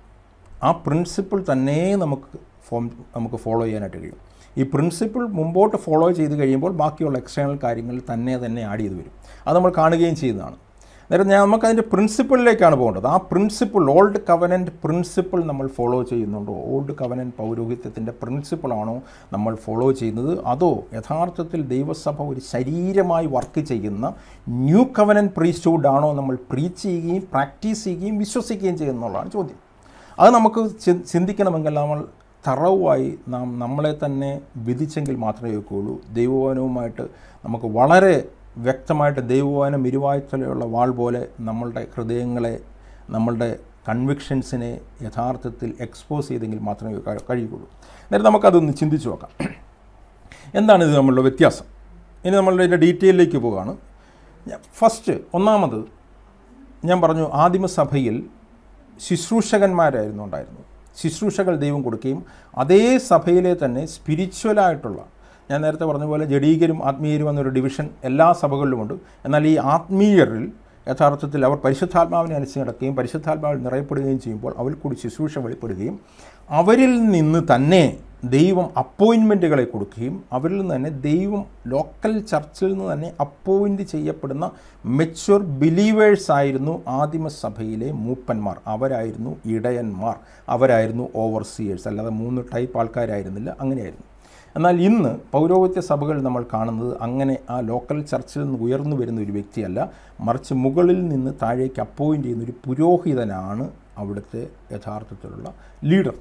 ആ പ്രിൻസിപ്പിൾ തന്നെ നമുക്ക് ഫോം നമുക്ക് ഫോളോ ചെയ്യാനായിട്ട് കഴിയും ഈ പ്രിൻസിപ്പിൾ മുമ്പോട്ട് ഫോളോ ചെയ്ത് കഴിയുമ്പോൾ ബാക്കിയുള്ള എക്സ്റ്റേണൽ കാര്യങ്ങൾ തന്നെ തന്നെ ആഡ് ചെയ്ത് വരും അത് നമ്മൾ കാണുകയും ചെയ്യുന്നതാണ് നേരം ഞാൻ നമുക്ക് അതിൻ്റെ പ്രിൻസിപ്പിളിലേക്കാണ് പോകേണ്ടത് ആ പ്രിൻസിപ്പിൾ ഓൾഡ് കവനൻറ്റ് പ്രിൻസിപ്പിൾ നമ്മൾ ഫോളോ ചെയ്യുന്നുണ്ടോ ഓൾഡ് കവനൻറ്റ് പൗരോഹിത്യത്തിൻ്റെ പ്രിൻസിപ്പിളാണോ നമ്മൾ ഫോളോ ചെയ്യുന്നത് അതോ യഥാർത്ഥത്തിൽ ദൈവസഭ ഒരു ശരീരമായി വർക്ക് ചെയ്യുന്ന ന്യൂ കവനൻറ്റ് ആണോ നമ്മൾ പ്രീച്ച് ചെയ്യുകയും പ്രാക്ടീസ് ചെയ്യുകയും വിശ്വസിക്കുകയും ചെയ്യുന്നുള്ളതാണ് ചോദ്യം അത് നമുക്ക് ചിന്തിക്കണമെങ്കിൽ നമ്മൾ തറവായി നാം നമ്മളെ തന്നെ വിധിച്ചെങ്കിൽ മാത്രമേ ഒക്കെയുള്ളൂ ദൈവവനവുമായിട്ട് നമുക്ക് വളരെ വ്യക്തമായിട്ട് ദൈവവാനം ഇരുവായ്ത്തലയുള്ള വാൾ പോലെ നമ്മളുടെ ഹൃദയങ്ങളെ നമ്മളുടെ കൺവിക്ഷൻസിനെ യഥാർത്ഥത്തിൽ എക്സ്പോസ് ചെയ്തെങ്കിൽ മാത്രമേ കഴിയുള്ളൂ എന്നിട്ട് നമുക്കതൊന്ന് ചിന്തിച്ചു നോക്കാം എന്താണ് ഇത് നമ്മളുടെ വ്യത്യാസം ഇനി നമ്മളുടെ ഇതിൻ്റെ ഡീറ്റെയിലേക്ക് പോവുകയാണ് ഫസ്റ്റ് ഒന്നാമത് ഞാൻ പറഞ്ഞു ആദിമസഭയിൽ ശുശ്രൂഷകന്മാരായിരുന്നു ഉണ്ടായിരുന്നത് ശുശ്രൂഷകൾ ദൈവം കൊടുക്കുകയും അതേ സഭയിലെ തന്നെ സ്പിരിച്വലായിട്ടുള്ള ഞാൻ നേരത്തെ പറഞ്ഞ പോലെ ജഡീകരും ആത്മീയരും എന്നൊരു ഡിവിഷൻ എല്ലാ സഭകളിലുമുണ്ട് എന്നാൽ ഈ ആത്മീയരിൽ യഥാർത്ഥത്തിൽ അവർ പരിശുദ്ധാത്മാവിനെ അനുസരിച്ച് നടക്കുകയും പരിശുദ്ധാത്മാവിൽ നിറയപ്പെടുകയും ചെയ്യുമ്പോൾ അവൽ കൂടി ശുശ്രൂഷ വെളിപ്പെടുകയും അവരിൽ നിന്ന് തന്നെ ദൈവം അപ്പോയിൻമെൻറ്റുകളെ കൊടുക്കുകയും അവരിൽ നിന്ന് തന്നെ ദൈവം ലോക്കൽ ചർച്ചിൽ നിന്ന് തന്നെ അപ്പോയിൻ്റ് ചെയ്യപ്പെടുന്ന മെച്യൂർ ബിലീവേഴ്സ് ആയിരുന്നു ആദിമസഭയിലെ മൂപ്പന്മാർ അവരായിരുന്നു ഇടയന്മാർ അവരായിരുന്നു ഓവർസിയേഴ്സ് അല്ലാതെ മൂന്ന് ടൈപ്പ് ആൾക്കാരായിരുന്നില്ല അങ്ങനെയായിരുന്നു എന്നാൽ ഇന്ന് പൗരോഹിത്യ സഭകൾ നമ്മൾ കാണുന്നത് അങ്ങനെ ആ ലോക്കൽ ചർച്ചിൽ നിന്ന് ഉയർന്നു വരുന്ന ഒരു വ്യക്തിയല്ല മറിച്ച് മുകളിൽ നിന്ന് താഴേക്ക് അപ്പോയിൻ്റ് ചെയ്യുന്ന ഒരു പുരോഹിതനാണ് അവിടുത്തെ യഥാർത്ഥത്തിലുള്ള ലീഡർ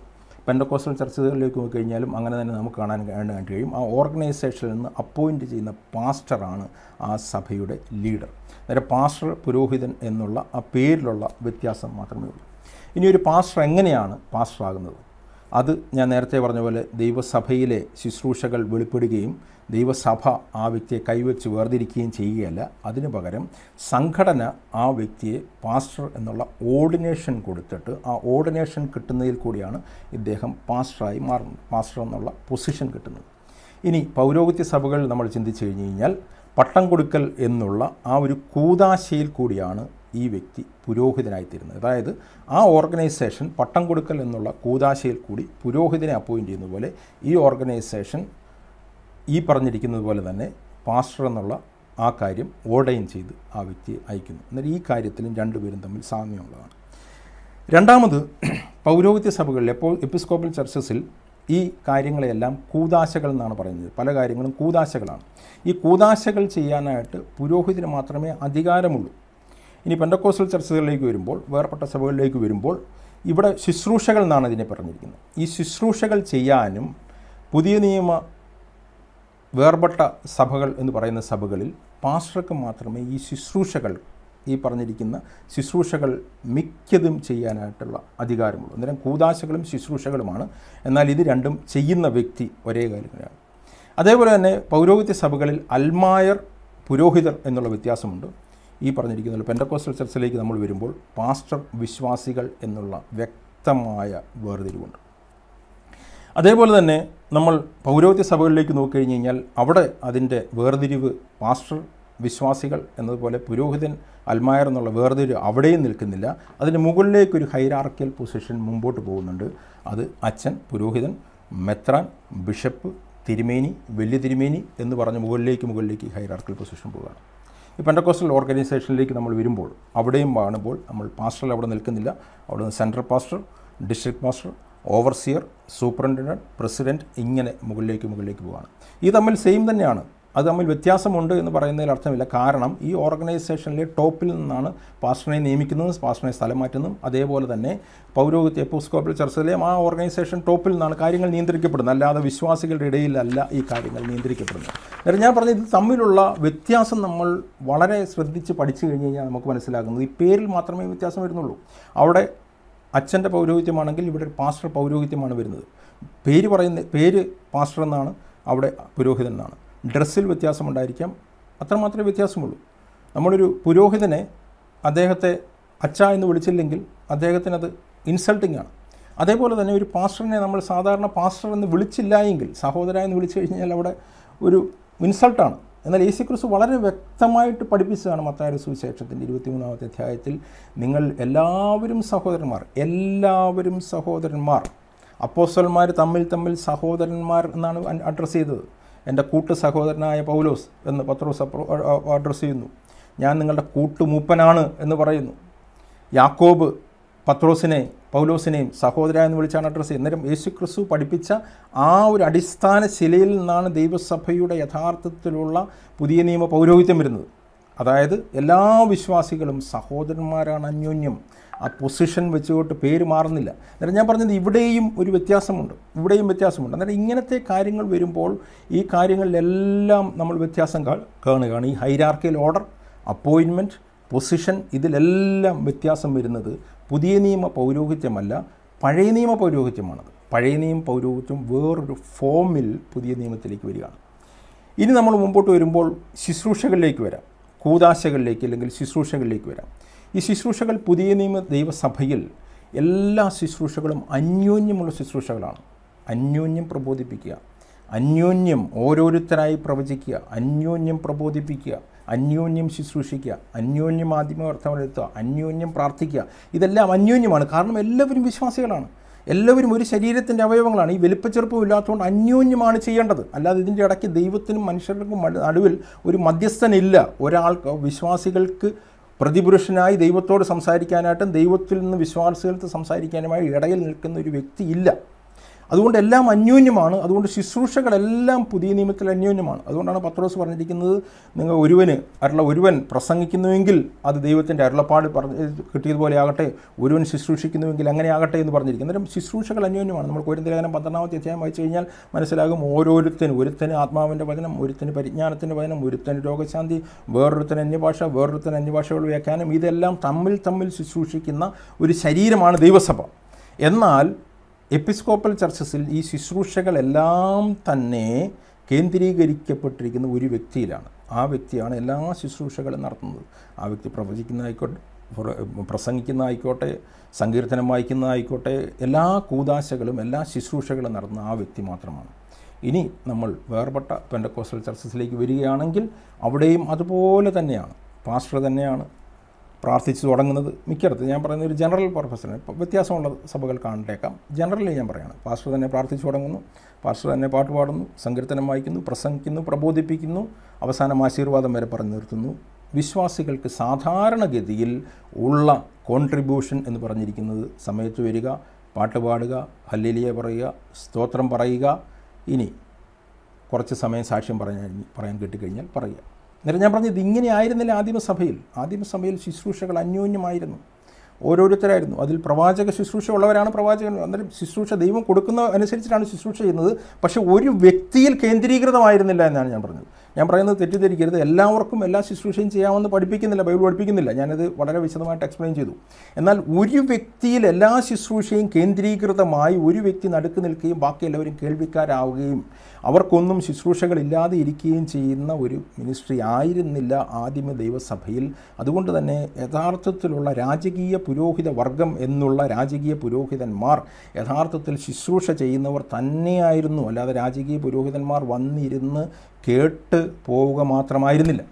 പെൻഡക്കോസ്റ്റൽ ചർച്ചുകളിലേക്ക് നോക്കിക്കഴിഞ്ഞാലും അങ്ങനെ തന്നെ നമുക്ക് കാണാൻ കാണാൻ കഴിയും ആ ഓർഗനൈസേഷനിൽ നിന്ന് അപ്പോയിൻറ്റ് ചെയ്യുന്ന പാസ്റ്ററാണ് ആ സഭയുടെ ലീഡർ നേരെ പാസ്റ്റർ പുരോഹിതൻ എന്നുള്ള ആ പേരിലുള്ള വ്യത്യാസം മാത്രമേ ഉള്ളൂ ഇനി ഒരു പാസ്റ്റർ എങ്ങനെയാണ് പാസ്റ്ററാകുന്നത് അത് ഞാൻ നേരത്തെ പറഞ്ഞ പോലെ ദൈവസഭയിലെ ശുശ്രൂഷകൾ വെളിപ്പെടുകയും ദൈവസഭ ആ വ്യക്തിയെ കൈവച്ച് വേർതിരിക്കുകയും ചെയ്യുകയല്ല അതിനു പകരം സംഘടന ആ വ്യക്തിയെ പാസ്റ്റർ എന്നുള്ള ഓർഡിനേഷൻ കൊടുത്തിട്ട് ആ ഓർഡിനേഷൻ കിട്ടുന്നതിൽ കൂടിയാണ് ഇദ്ദേഹം പാസ്റ്ററായി മാറുന്നത് പാസ്റ്റർ എന്നുള്ള പൊസിഷൻ കിട്ടുന്നത് ഇനി പൗരോഹിത്യ സഭകൾ നമ്മൾ ചിന്തിച്ചു കഴിഞ്ഞ് കഴിഞ്ഞാൽ പട്ടം കൊടുക്കൽ എന്നുള്ള ആ ഒരു കൂതാശയിൽ കൂടിയാണ് ഈ വ്യക്തി പുരോഹിതനായിത്തീരുന്നത് അതായത് ആ ഓർഗനൈസേഷൻ പട്ടം കൊടുക്കൽ എന്നുള്ള കൂതാശയിൽ കൂടി പുരോഹിതനെ അപ്പോയിൻ്റ് ചെയ്യുന്ന പോലെ ഈ ഓർഗനൈസേഷൻ ഈ പറഞ്ഞിരിക്കുന്നത് പോലെ തന്നെ പാസ്റ്റർ എന്നുള്ള ആ കാര്യം ഓർഡൈൻ ചെയ്ത് ആ വ്യക്തിയെ അയക്കുന്നു എന്നാൽ ഈ കാര്യത്തിലും രണ്ടുപേരും തമ്മിൽ സാമ്യമുള്ളതാണ് രണ്ടാമത് പൗരോഹിത്യ സഭകളിൽ എപ്പോൾ എപ്പിസ്കോപ്പൽ ചർച്ചസിൽ ഈ കാര്യങ്ങളെല്ലാം കൂതാശകൾ എന്നാണ് പറയുന്നത് പല കാര്യങ്ങളും കൂതാശകളാണ് ഈ കൂതാശകൾ ചെയ്യാനായിട്ട് പുരോഹിതന് മാത്രമേ അധികാരമുള്ളൂ ഇനി പെൻഡക്കോസ്റ്റൽ ചർച്ചകളിലേക്ക് വരുമ്പോൾ വേർപെട്ട സഭകളിലേക്ക് വരുമ്പോൾ ഇവിടെ ശുശ്രൂഷകൾ എന്നാണ് ഇതിനെ പറഞ്ഞിരിക്കുന്നത് ഈ ശുശ്രൂഷകൾ ചെയ്യാനും പുതിയ നിയമ വേർപെട്ട സഭകൾ എന്ന് പറയുന്ന സഭകളിൽ പാസ്റ്റർക്ക് മാത്രമേ ഈ ശുശ്രൂഷകൾ ഈ പറഞ്ഞിരിക്കുന്ന ശുശ്രൂഷകൾ മിക്കതും ചെയ്യാനായിട്ടുള്ള അധികാരമുള്ളൂ അന്നേരം കൂതാശകളും ശുശ്രൂഷകളുമാണ് എന്നാൽ ഇത് രണ്ടും ചെയ്യുന്ന വ്യക്തി ഒരേ കാര്യങ്ങളാണ് അതേപോലെ തന്നെ പൗരോഹിത്യ സഭകളിൽ അൽമായർ പുരോഹിതർ എന്നുള്ള വ്യത്യാസമുണ്ട് ഈ പറഞ്ഞിരിക്കുന്ന പെൻഡക്കോസ്റ്റൽ ചർച്ചിലേക്ക് നമ്മൾ വരുമ്പോൾ പാസ്റ്റർ വിശ്വാസികൾ എന്നുള്ള വ്യക്തമായ വേർതിരിവുണ്ട് അതേപോലെ തന്നെ നമ്മൾ പൗരോഹിത്യ സഭകളിലേക്ക് നോക്കിക്കഴിഞ്ഞ് കഴിഞ്ഞാൽ അവിടെ അതിൻ്റെ വേർതിരിവ് പാസ്റ്റർ വിശ്വാസികൾ എന്നതുപോലെ പുരോഹിതൻ അൽമായർ എന്നുള്ള വേർതിരിവ് അവിടെയും നിൽക്കുന്നില്ല അതിൻ്റെ മുകളിലേക്കൊരു ഹൈറാർക്കിയൽ പൊസിഷൻ മുമ്പോട്ട് പോകുന്നുണ്ട് അത് അച്ഛൻ പുരോഹിതൻ മെത്രാൻ ബിഷപ്പ് തിരുമേനി വലിയ തിരുമേനി എന്ന് പറഞ്ഞ് മുകളിലേക്ക് മുകളിലേക്ക് ഹൈറാർക്കിയൽ പൊസിഷൻ പോവുകയാണ് ഈ പെൻഡക്കോസ്റ്റൽ ഓർഗനൈസേഷനിലേക്ക് നമ്മൾ വരുമ്പോൾ അവിടെയും കാണുമ്പോൾ നമ്മൾ പാസ്റ്റർ അവിടെ നിൽക്കുന്നില്ല അവിടെ നിന്ന് central pastor district master overseer superintendent president ഇങ്ങനെ മുകളിലേക്ക് മുകളിലേക്ക് പോവുകയാണ് ഈ തമ്മിൽ സെയിം തന്നെയാണ് അത് തമ്മിൽ വ്യത്യാസമുണ്ട് എന്ന് പറയുന്നതിൽ അർത്ഥമില്ല കാരണം ഈ ഓർഗനൈസേഷനിലെ ടോപ്പിൽ നിന്നാണ് പാസ്റ്ററിനെ നിയമിക്കുന്നതും പാസ്റ്ററിനെ സ്ഥലം മാറ്റുന്നതും അതേപോലെ തന്നെ പൗരോഹിത്യ എപ്പോസ്കോപ്പിൽ ചർച്ചയിലെയും ആ ഓർഗനൈസേഷൻ ടോപ്പിൽ നിന്നാണ് കാര്യങ്ങൾ നിയന്ത്രിക്കപ്പെടുന്നത് അല്ലാതെ വിശ്വാസികളുടെ ഇടയിലല്ല ഈ കാര്യങ്ങൾ നിയന്ത്രിക്കപ്പെടുന്നത് അന്നേരം ഞാൻ പറഞ്ഞത് ഇത് തമ്മിലുള്ള വ്യത്യാസം നമ്മൾ വളരെ ശ്രദ്ധിച്ച് പഠിച്ചു കഴിഞ്ഞ് കഴിഞ്ഞാൽ നമുക്ക് മനസ്സിലാകുന്നത് ഈ പേരിൽ മാത്രമേ വ്യത്യാസം വരുന്നുള്ളൂ അവിടെ അച്ഛൻ്റെ പൗരോഹിത്യമാണെങ്കിൽ ഇവിടെ പാസ്റ്റർ പൗരോഹിത്യമാണ് വരുന്നത് പേര് പറയുന്ന പേര് പാസ്റ്റർ എന്നാണ് അവിടെ പുരോഹിതൻ എന്നാണ് ഡ്രസ്സിൽ വ്യത്യാസമുണ്ടായിരിക്കാം അത്രമാത്രമേ വ്യത്യാസമുള്ളൂ നമ്മളൊരു പുരോഹിതനെ അദ്ദേഹത്തെ അച്ഛ എന്ന് വിളിച്ചില്ലെങ്കിൽ അദ്ദേഹത്തിനത് ഇൻസൾട്ടിംഗ് ആണ് അതേപോലെ തന്നെ ഒരു പാസ്റ്ററിനെ നമ്മൾ സാധാരണ പാസ്റ്റർ എന്ന് വിളിച്ചില്ല എങ്കിൽ സഹോദര എന്ന് വിളിച്ചു കഴിഞ്ഞാൽ അവിടെ ഒരു ഇൻസൾട്ടാണ് എന്നാൽ യേശു ക്രിസ്തു വളരെ വ്യക്തമായിട്ട് പഠിപ്പിച്ചതാണ് മത്തായ സുവിശേഷത്തിൻ്റെ ഇരുപത്തിമൂന്നാമത്തെ അധ്യായത്തിൽ നിങ്ങൾ എല്ലാവരും സഹോദരന്മാർ എല്ലാവരും സഹോദരന്മാർ അപ്പോസ്റ്റൽമാർ തമ്മിൽ തമ്മിൽ സഹോദരന്മാർ എന്നാണ് അഡ്രസ്സ് ചെയ്തത് എൻ്റെ കൂട്ടു സഹോദരനായ പൗലോസ് എന്ന് പത്രോസ് അഡ്രസ്സ് ചെയ്യുന്നു ഞാൻ നിങ്ങളുടെ കൂട്ടുമൂപ്പനാണ് എന്ന് പറയുന്നു യാക്കോബ് പത്രോസിനെ പൗലോസിനെയും സഹോദര എന്ന് വിളിച്ചാണ് അഡ്രസ്സ് ചെയ്യുന്നത് അന്നേരം യേശു ക്രിസ്തു പഠിപ്പിച്ച ആ ഒരു അടിസ്ഥാന ശിലയിൽ നിന്നാണ് ദൈവസഭയുടെ യഥാർത്ഥത്തിലുള്ള പുതിയ നിയമ പൗരോഹിത്യം വരുന്നത് അതായത് എല്ലാ വിശ്വാസികളും സഹോദരന്മാരാണ് അന്യോന്യം ആ പൊസിഷൻ വെച്ചുകൊണ്ട് പേര് മാറുന്നില്ല അന്നേരം ഞാൻ പറഞ്ഞത് ഇവിടെയും ഒരു വ്യത്യാസമുണ്ട് ഇവിടെയും വ്യത്യാസമുണ്ട് അന്നേരം ഇങ്ങനത്തെ കാര്യങ്ങൾ വരുമ്പോൾ ഈ കാര്യങ്ങളിലെല്ലാം നമ്മൾ വ്യത്യാസം കാണുകയാണ് ഈ ഹൈരാർക്കിയൽ ഓർഡർ അപ്പോയിൻമെൻറ്റ് പൊസിഷൻ ഇതിലെല്ലാം വ്യത്യാസം വരുന്നത് പുതിയ നിയമ പൗരോഹിത്യമല്ല പഴയ നിയമ പൗരോഹിത്യമാണത് പഴയ നിയമ പൗരോഹിത്യം വേറൊരു ഫോമിൽ പുതിയ നിയമത്തിലേക്ക് വരികയാണ് ഇനി നമ്മൾ മുമ്പോട്ട് വരുമ്പോൾ ശുശ്രൂഷകളിലേക്ക് വരാം കൂതാശകളിലേക്ക് അല്ലെങ്കിൽ ശുശ്രൂഷകളിലേക്ക് വരാം ഈ ശുശ്രൂഷകൾ പുതിയ നിയമ ദൈവസഭയിൽ എല്ലാ ശുശ്രൂഷകളും അന്യോന്യമുള്ള ശുശ്രൂഷകളാണ് അന്യോന്യം പ്രബോധിപ്പിക്കുക അന്യോന്യം ഓരോരുത്തരായി പ്രവചിക്കുക അന്യോന്യം പ്രബോധിപ്പിക്കുക അന്യോന്യം ശുശ്രൂഷിക്കുക അന്യോന്യം ആദ്യമർത്ഥമെടുത്തുക അന്യോന്യം പ്രാർത്ഥിക്കുക ഇതെല്ലാം അന്യോന്യമാണ് കാരണം എല്ലാവരും വിശ്വാസികളാണ് എല്ലാവരും ഒരു ശരീരത്തിൻ്റെ അവയവങ്ങളാണ് ഈ വലിപ്പച്ചെറുപ്പം ഇല്ലാത്തതുകൊണ്ട് അന്യോന്യമാണ് ചെയ്യേണ്ടത് അല്ലാതെ ഇതിൻ്റെ ഇടയ്ക്ക് ദൈവത്തിനും മനുഷ്യർക്കും നടുവിൽ ഒരു മധ്യസ്ഥനില്ല ഒരാൾക്ക് വിശ്വാസികൾക്ക് പ്രതിപുരുഷനായി ദൈവത്തോട് സംസാരിക്കാനായിട്ടും ദൈവത്തിൽ നിന്ന് വിശ്വാസികൾക്ക് സംസാരിക്കാനുമായി ഇടയിൽ നിൽക്കുന്ന ഒരു വ്യക്തിയില്ല അതുകൊണ്ട് എല്ലാം അന്യോന്യമാണ് അതുകൊണ്ട് ശുശ്രൂഷകളെല്ലാം പുതിയ നിയമത്തിൽ അന്യോന്യമാണ് അതുകൊണ്ടാണ് പത്രോസ് പറഞ്ഞിരിക്കുന്നത് നിങ്ങൾ ഒരുവന് അരുള ഒരുവൻ പ്രസംഗിക്കുന്നുവെങ്കിൽ അത് ദൈവത്തിൻ്റെ അരുളപ്പാട് പറഞ്ഞ് കിട്ടിയതുപോലെ ആകട്ടെ ഒരുവൻ ശുശ്രൂഷിക്കുന്നുവെങ്കിൽ അങ്ങനെ ആകട്ടെ എന്ന് പറഞ്ഞിരിക്കുന്നു അന്നേരം ശുശ്രൂഷകൾ അന്യോന്യമാണ് നമ്മൾ കോരിന്തലേഖനം പന്ത്രണ്ടാമത്തെ അധ്യായം വായിച്ചു കഴിഞ്ഞാൽ മനസ്സിലാകും ഓരോരുത്തനും ഒരുത്തന് ആത്മാവിൻ്റെ വചനം ഒരുത്തന് പരിജ്ഞാനത്തിൻ്റെ വചനം ഒരുത്തന് രോഗശാന്തി വേറൊരുത്തൻ അന്യഭാഷ വേറൊരുത്തൻ അന്യഭാഷകൾ വ്യാഖ്യാനം ഇതെല്ലാം തമ്മിൽ തമ്മിൽ ശുശ്രൂഷിക്കുന്ന ഒരു ശരീരമാണ് ദൈവസഭ എന്നാൽ എപ്പിസ്കോപ്പൽ ചർച്ചസിൽ ഈ ശുശ്രൂഷകളെല്ലാം തന്നെ കേന്ദ്രീകരിക്കപ്പെട്ടിരിക്കുന്ന ഒരു വ്യക്തിയിലാണ് ആ വ്യക്തിയാണ് എല്ലാ ശുശ്രൂഷകളും നടത്തുന്നത് ആ വ്യക്തി പ്രവചിക്കുന്നതായിക്കോട്ടെ ആയിക്കോട്ടെ സങ്കീർത്തനം വായിക്കുന്നതായിക്കോട്ടെ എല്ലാ കൂതാശകളും എല്ലാ ശുശ്രൂഷകളും നടത്തുന്ന ആ വ്യക്തി മാത്രമാണ് ഇനി നമ്മൾ വേർപെട്ട പെൻഡക്കോസ്റ്റൽ ചർച്ചസിലേക്ക് വരികയാണെങ്കിൽ അവിടെയും അതുപോലെ തന്നെയാണ് പാസ്റ്റർ തന്നെയാണ് പ്രാർത്ഥിച്ചു തുടങ്ങുന്നത് മിക്കയിടത്ത് ഞാൻ പറയുന്ന ഒരു ജനറൽ പർപ്പസിന് വ്യത്യാസമുള്ള സഭകൾ കണ്ടേക്കാം ജനറലി ഞാൻ പറയുകയാണ് പാസ്റ്റർ തന്നെ പ്രാർത്ഥിച്ചു തുടങ്ങുന്നു പാസ്റ്റർ തന്നെ പാട്ട് പാടുന്നു സങ്കീർത്തനം വായിക്കുന്നു പ്രസംഗിക്കുന്നു പ്രബോധിപ്പിക്കുന്നു അവസാനം ആശീർവാദം വരെ പറഞ്ഞു നിർത്തുന്നു വിശ്വാസികൾക്ക് സാധാരണഗതിയിൽ ഉള്ള കോൺട്രിബ്യൂഷൻ എന്ന് പറഞ്ഞിരിക്കുന്നത് സമയത്ത് വരിക പാട്ട് പാടുക ഹല്ലിലിയെ പറയുക സ്തോത്രം പറയുക ഇനി കുറച്ച് സമയം സാക്ഷ്യം പറഞ്ഞ പറയാൻ കിട്ടിക്കഴിഞ്ഞാൽ പറയുക അന്നേരം ഞാൻ പറഞ്ഞത് ഇങ്ങനെ ആയിരുന്നില്ല ആദിമസഭയിൽ ആദിമസഭയിൽ ശുശ്രൂഷകൾ അന്യോന്യമായിരുന്നു ഓരോരുത്തരായിരുന്നു അതിൽ പ്രവാചക ശുശ്രൂഷ ഉള്ളവരാണ് പ്രവാചകൻ അന്നേരം ശുശ്രൂഷ ദൈവം കൊടുക്കുന്ന അനുസരിച്ചിട്ടാണ് ശുശ്രൂഷ ചെയ്യുന്നത് പക്ഷെ ഒരു വ്യക്തിയിൽ കേന്ദ്രീകൃതമായിരുന്നില്ല എന്നാണ് ഞാൻ പറഞ്ഞത് ഞാൻ പറയുന്നത് തെറ്റിദ്ധരിക്കരുത് എല്ലാവർക്കും എല്ലാ ശുശ്രൂഷയും ചെയ്യാമെന്ന് പഠിപ്പിക്കുന്നില്ല ബൈബിൾ പഠിപ്പിക്കുന്നില്ല ഞാനത് വളരെ വിശദമായിട്ട് എക്സ്പ്ലെയിൻ ചെയ്തു എന്നാൽ ഒരു വ്യക്തിയിൽ എല്ലാ ശുശ്രൂഷയും കേന്ദ്രീകൃതമായി ഒരു വ്യക്തി നടുക്ക് നിൽക്കുകയും ബാക്കി എല്ലാവരും കേൾവിക്കാരാവുകയും അവർക്കൊന്നും ശുശ്രൂഷകളില്ലാതെ ഇരിക്കുകയും ചെയ്യുന്ന ഒരു മിനിസ്ട്രി ആയിരുന്നില്ല ആദിമ ദൈവസഭയിൽ അതുകൊണ്ട് തന്നെ യഥാർത്ഥത്തിലുള്ള രാജകീയ പുരോഹിത വർഗം എന്നുള്ള രാജകീയ പുരോഹിതന്മാർ യഥാർത്ഥത്തിൽ ശുശ്രൂഷ ചെയ്യുന്നവർ തന്നെയായിരുന്നു അല്ലാതെ രാജകീയ പുരോഹിതന്മാർ വന്നിരുന്ന് കേട്ട് പോവുക മാത്രമായിരുന്നില്ല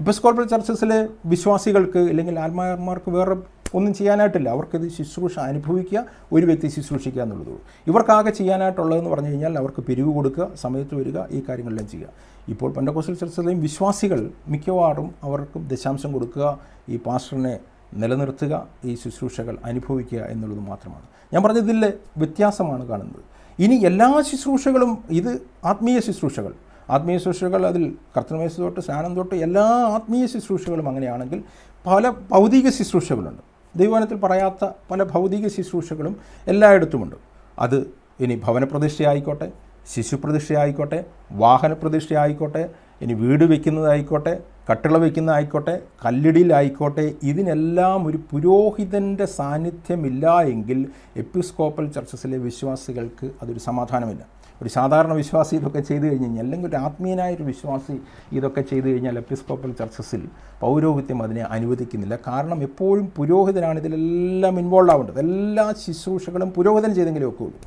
എപ്പിസ്കോപ്പൽ ചർച്ചസിലെ വിശ്വാസികൾക്ക് അല്ലെങ്കിൽ ആത്മാർമാർക്ക് വേറെ ഒന്നും ചെയ്യാനായിട്ടില്ല അവർക്കിത് ശുശ്രൂഷ അനുഭവിക്കുക ഒരു വ്യക്തി ശുശ്രൂഷിക്കുക എന്നുള്ളതുള്ളൂ ഇവർക്കാകെ ചെയ്യാനായിട്ടുള്ളതെന്ന് പറഞ്ഞു കഴിഞ്ഞാൽ അവർക്ക് പിരിവ് കൊടുക്കുക സമയത്ത് വരിക ഈ കാര്യങ്ങളെല്ലാം ചെയ്യുക ഇപ്പോൾ പെൻഡക്കോസ്റ്റൽ ചർച്ചയിലെയും വിശ്വാസികൾ മിക്കവാറും അവർക്ക് ദശാംശം കൊടുക്കുക ഈ പാസ്റ്ററിനെ നിലനിർത്തുക ഈ ശുശ്രൂഷകൾ അനുഭവിക്കുക എന്നുള്ളത് മാത്രമാണ് ഞാൻ ഇതിൽ വ്യത്യാസമാണ് കാണുന്നത് ഇനി എല്ലാ ശുശ്രൂഷകളും ഇത് ആത്മീയ ശുശ്രൂഷകൾ ആത്മീയ ശുശ്രൂഷകൾ അതിൽ കർത്തനമേശ തൊട്ട് സ്നാനം തൊട്ട് എല്ലാ ആത്മീയ ശുശ്രൂഷകളും അങ്ങനെയാണെങ്കിൽ പല ഭൗതിക ശുശ്രൂഷകളുണ്ട് ദൈവവനത്തിൽ പറയാത്ത പല ഭൗതിക ശുശ്രൂഷകളും എല്ലായിടത്തുമുണ്ട് അത് ഇനി ഭവന പ്രതിഷ്ഠയായിക്കോട്ടെ ശിശു പ്രതിഷ്ഠയായിക്കോട്ടെ വാഹന പ്രതിഷ്ഠയായിക്കോട്ടെ ഇനി വീട് വയ്ക്കുന്നതായിക്കോട്ടെ കട്ടിള വയ്ക്കുന്നതായിക്കോട്ടെ കല്ലിടിയിലായിക്കോട്ടെ ഇതിനെല്ലാം ഒരു പുരോഹിതൻ്റെ സാന്നിധ്യമില്ല എങ്കിൽ എപ്പിസ്കോപ്പൽ ചർച്ചസിലെ വിശ്വാസികൾക്ക് അതൊരു സമാധാനമില്ല ഒരു സാധാരണ വിശ്വാസി ഇതൊക്കെ ചെയ്തു കഴിഞ്ഞ് കഴിഞ്ഞാൽ അല്ലെങ്കിൽ ഒരു ആത്മീയനായൊരു വിശ്വാസി ഇതൊക്കെ ചെയ്തു കഴിഞ്ഞാൽ എപ്പിസ്കോപ്പൽ ചർച്ചസിൽ പൗരോഹിത്യം അതിനെ അനുവദിക്കുന്നില്ല കാരണം എപ്പോഴും പുരോഹിതനാണ് ഇതിലെല്ലാം ഇൻവോൾവ് ആവേണ്ടത് എല്ലാ ശുശ്രൂഷകളും പുരോഹിതൻ ചെയ്തെങ്കിലും ഒക്കുള്ളൂ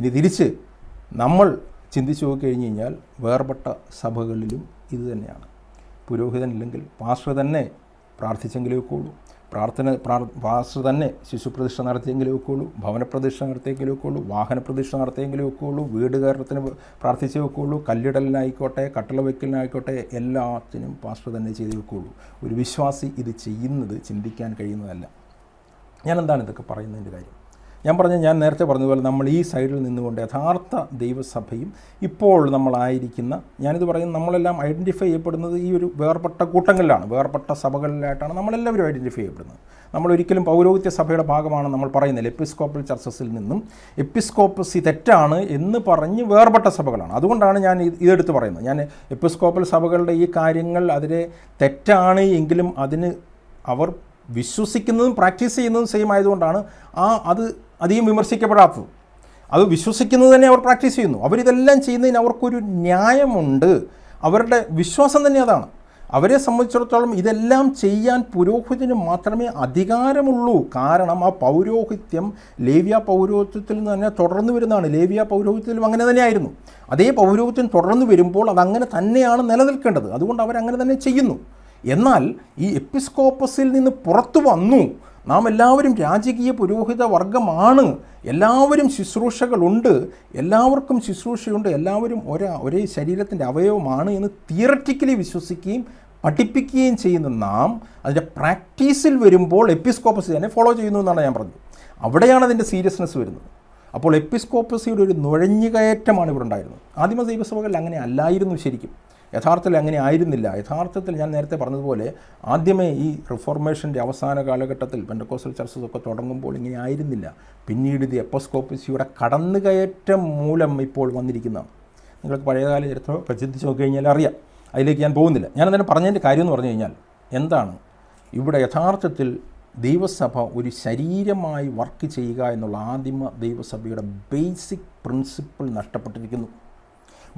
ഇനി തിരിച്ച് നമ്മൾ ചിന്തിച്ചു നോക്കിക്കഴിഞ്ഞ് കഴിഞ്ഞാൽ വേർപെട്ട സഭകളിലും ഇത് തന്നെയാണ് പുരോഹിതൻ ഇല്ലെങ്കിൽ പാസ്റ്റർ തന്നെ പ്രാർത്ഥിച്ചെങ്കിലേ പ്രാർത്ഥന വാസ് തന്നെ പ്രതിഷ്ഠ നടത്തിയെങ്കിലും വെക്കുള്ളൂ പ്രതിഷ്ഠ നടത്തിയെങ്കിലും വെക്കുള്ളൂ പ്രതിഷ്ഠ നടത്തിയെങ്കിലും വെക്കുള്ളൂ വീട് കയറത്തിന് പ്രാർത്ഥിച്ച് വെക്കുള്ളൂ കല്ലിടലിനായിക്കോട്ടെ കട്ടള വെക്കലിനായിക്കോട്ടെ എല്ലാത്തിനും പാസ്റ്റർ തന്നെ ചെയ്ത് വെക്കുള്ളൂ ഒരു വിശ്വാസി ഇത് ചെയ്യുന്നത് ചിന്തിക്കാൻ കഴിയുന്നതല്ല ഞാൻ എന്താണ് ഇതൊക്കെ പറയുന്നതിൻ്റെ കാര്യം ഞാൻ പറഞ്ഞ ഞാൻ നേരത്തെ പറഞ്ഞതുപോലെ നമ്മൾ ഈ സൈഡിൽ നിന്നുകൊണ്ട് യഥാർത്ഥ ദൈവസഭയും ഇപ്പോൾ നമ്മളായിരിക്കുന്ന ഞാനിത് പറയുന്നത് നമ്മളെല്ലാം ഐഡൻറ്റിഫൈ ചെയ്യപ്പെടുന്നത് ഈ ഒരു വേർപെട്ട കൂട്ടങ്ങളിലാണ് വേർപെട്ട സഭകളിലായിട്ടാണ് നമ്മളെല്ലാവരും ഐഡൻറ്റിഫൈ ചെയ്യപ്പെടുന്നത് ഒരിക്കലും പൗരോഹിത്യ സഭയുടെ ഭാഗമാണ് നമ്മൾ പറയുന്നത് എപ്പിസ്കോപ്പൽ ചർച്ചസിൽ നിന്നും എപ്പിസ്കോപ്പസി തെറ്റാണ് എന്ന് പറഞ്ഞ് വേർപെട്ട സഭകളാണ് അതുകൊണ്ടാണ് ഞാൻ ഇതെടുത്ത് പറയുന്നത് ഞാൻ എപ്പിസ്കോപ്പൽ സഭകളുടെ ഈ കാര്യങ്ങൾ അതിലെ തെറ്റാണ് എങ്കിലും അതിന് അവർ വിശ്വസിക്കുന്നതും പ്രാക്ടീസ് ചെയ്യുന്നതും സെയിം ആയതുകൊണ്ടാണ് ആ അത് അധികം വിമർശിക്കപ്പെടാത്തത് അത് വിശ്വസിക്കുന്നത് തന്നെ അവർ പ്രാക്ടീസ് ചെയ്യുന്നു അവരിതെല്ലാം ചെയ്യുന്നതിന് അവർക്കൊരു ന്യായമുണ്ട് അവരുടെ വിശ്വാസം തന്നെ അതാണ് അവരെ സംബന്ധിച്ചിടത്തോളം ഇതെല്ലാം ചെയ്യാൻ പുരോഹിതന് മാത്രമേ അധികാരമുള്ളൂ കാരണം ആ പൗരോഹിത്യം ലേവ്യ പൗരോഹിത്യത്തിൽ നിന്ന് തന്നെ തുടർന്നു വരുന്നതാണ് ലേവ്യ പൗരോഹിത്യത്തിലും അങ്ങനെ തന്നെയായിരുന്നു അതേ പൗരോഹിത്യം തുടർന്നു വരുമ്പോൾ അതങ്ങനെ തന്നെയാണ് നിലനിൽക്കേണ്ടത് അതുകൊണ്ട് അവരങ്ങനെ തന്നെ ചെയ്യുന്നു എന്നാൽ ഈ എപ്പിസ്കോപ്പസിൽ നിന്ന് പുറത്തു വന്നു നാം എല്ലാവരും രാജകീയ പുരോഹിത വർഗമാണ് എല്ലാവരും ശുശ്രൂഷകളുണ്ട് എല്ലാവർക്കും ശുശ്രൂഷയുണ്ട് എല്ലാവരും ഒരാ ഒരേ ശരീരത്തിൻ്റെ അവയവമാണ് എന്ന് തിയററ്റിക്കലി വിശ്വസിക്കുകയും പഠിപ്പിക്കുകയും ചെയ്യുന്ന നാം അതിൻ്റെ പ്രാക്ടീസിൽ വരുമ്പോൾ എപ്പിസ്കോപ്പസി തന്നെ ഫോളോ ചെയ്യുന്നു എന്നാണ് ഞാൻ പറഞ്ഞത് അവിടെയാണ് അതിൻ്റെ സീരിയസ്നെസ് വരുന്നത് അപ്പോൾ എപ്പിസ്കോപ്പസിയുടെ ഒരു നുഴഞ്ഞുകയറ്റമാണ് ഇവിടെ ഉണ്ടായിരുന്നത് ആദിമ ദൈവസഭകളിൽ അങ്ങനെ അല്ലായിരുന്നു ശരിക്കും യഥാർത്ഥത്തിൽ അങ്ങനെ ആയിരുന്നില്ല യഥാർത്ഥത്തിൽ ഞാൻ നേരത്തെ പറഞ്ഞതുപോലെ ആദ്യമേ ഈ റിഫോർമേഷൻ്റെ അവസാന കാലഘട്ടത്തിൽ പെൻഡക്കോസൽ ചർച്ചസൊക്കെ തുടങ്ങുമ്പോൾ ഇങ്ങനെ ആയിരുന്നില്ല പിന്നീട് ഇത് എപ്പോസ്കോപ്പിസിയുടെ കടന്നുകയറ്റം മൂലം ഇപ്പോൾ വന്നിരിക്കുന്നതാണ് നിങ്ങൾക്ക് പഴയകാല ചരിത്രം നോക്കി കഴിഞ്ഞാൽ അറിയാം അതിലേക്ക് ഞാൻ പോകുന്നില്ല ഞാൻ അന്നേരം പറഞ്ഞതിൻ്റെ കാര്യം എന്ന് പറഞ്ഞു കഴിഞ്ഞാൽ എന്താണ് ഇവിടെ യഥാർത്ഥത്തിൽ ദൈവസഭ ഒരു ശരീരമായി വർക്ക് ചെയ്യുക എന്നുള്ള ആദിമ ദൈവസഭയുടെ ബേസിക് പ്രിൻസിപ്പിൾ നഷ്ടപ്പെട്ടിരിക്കുന്നു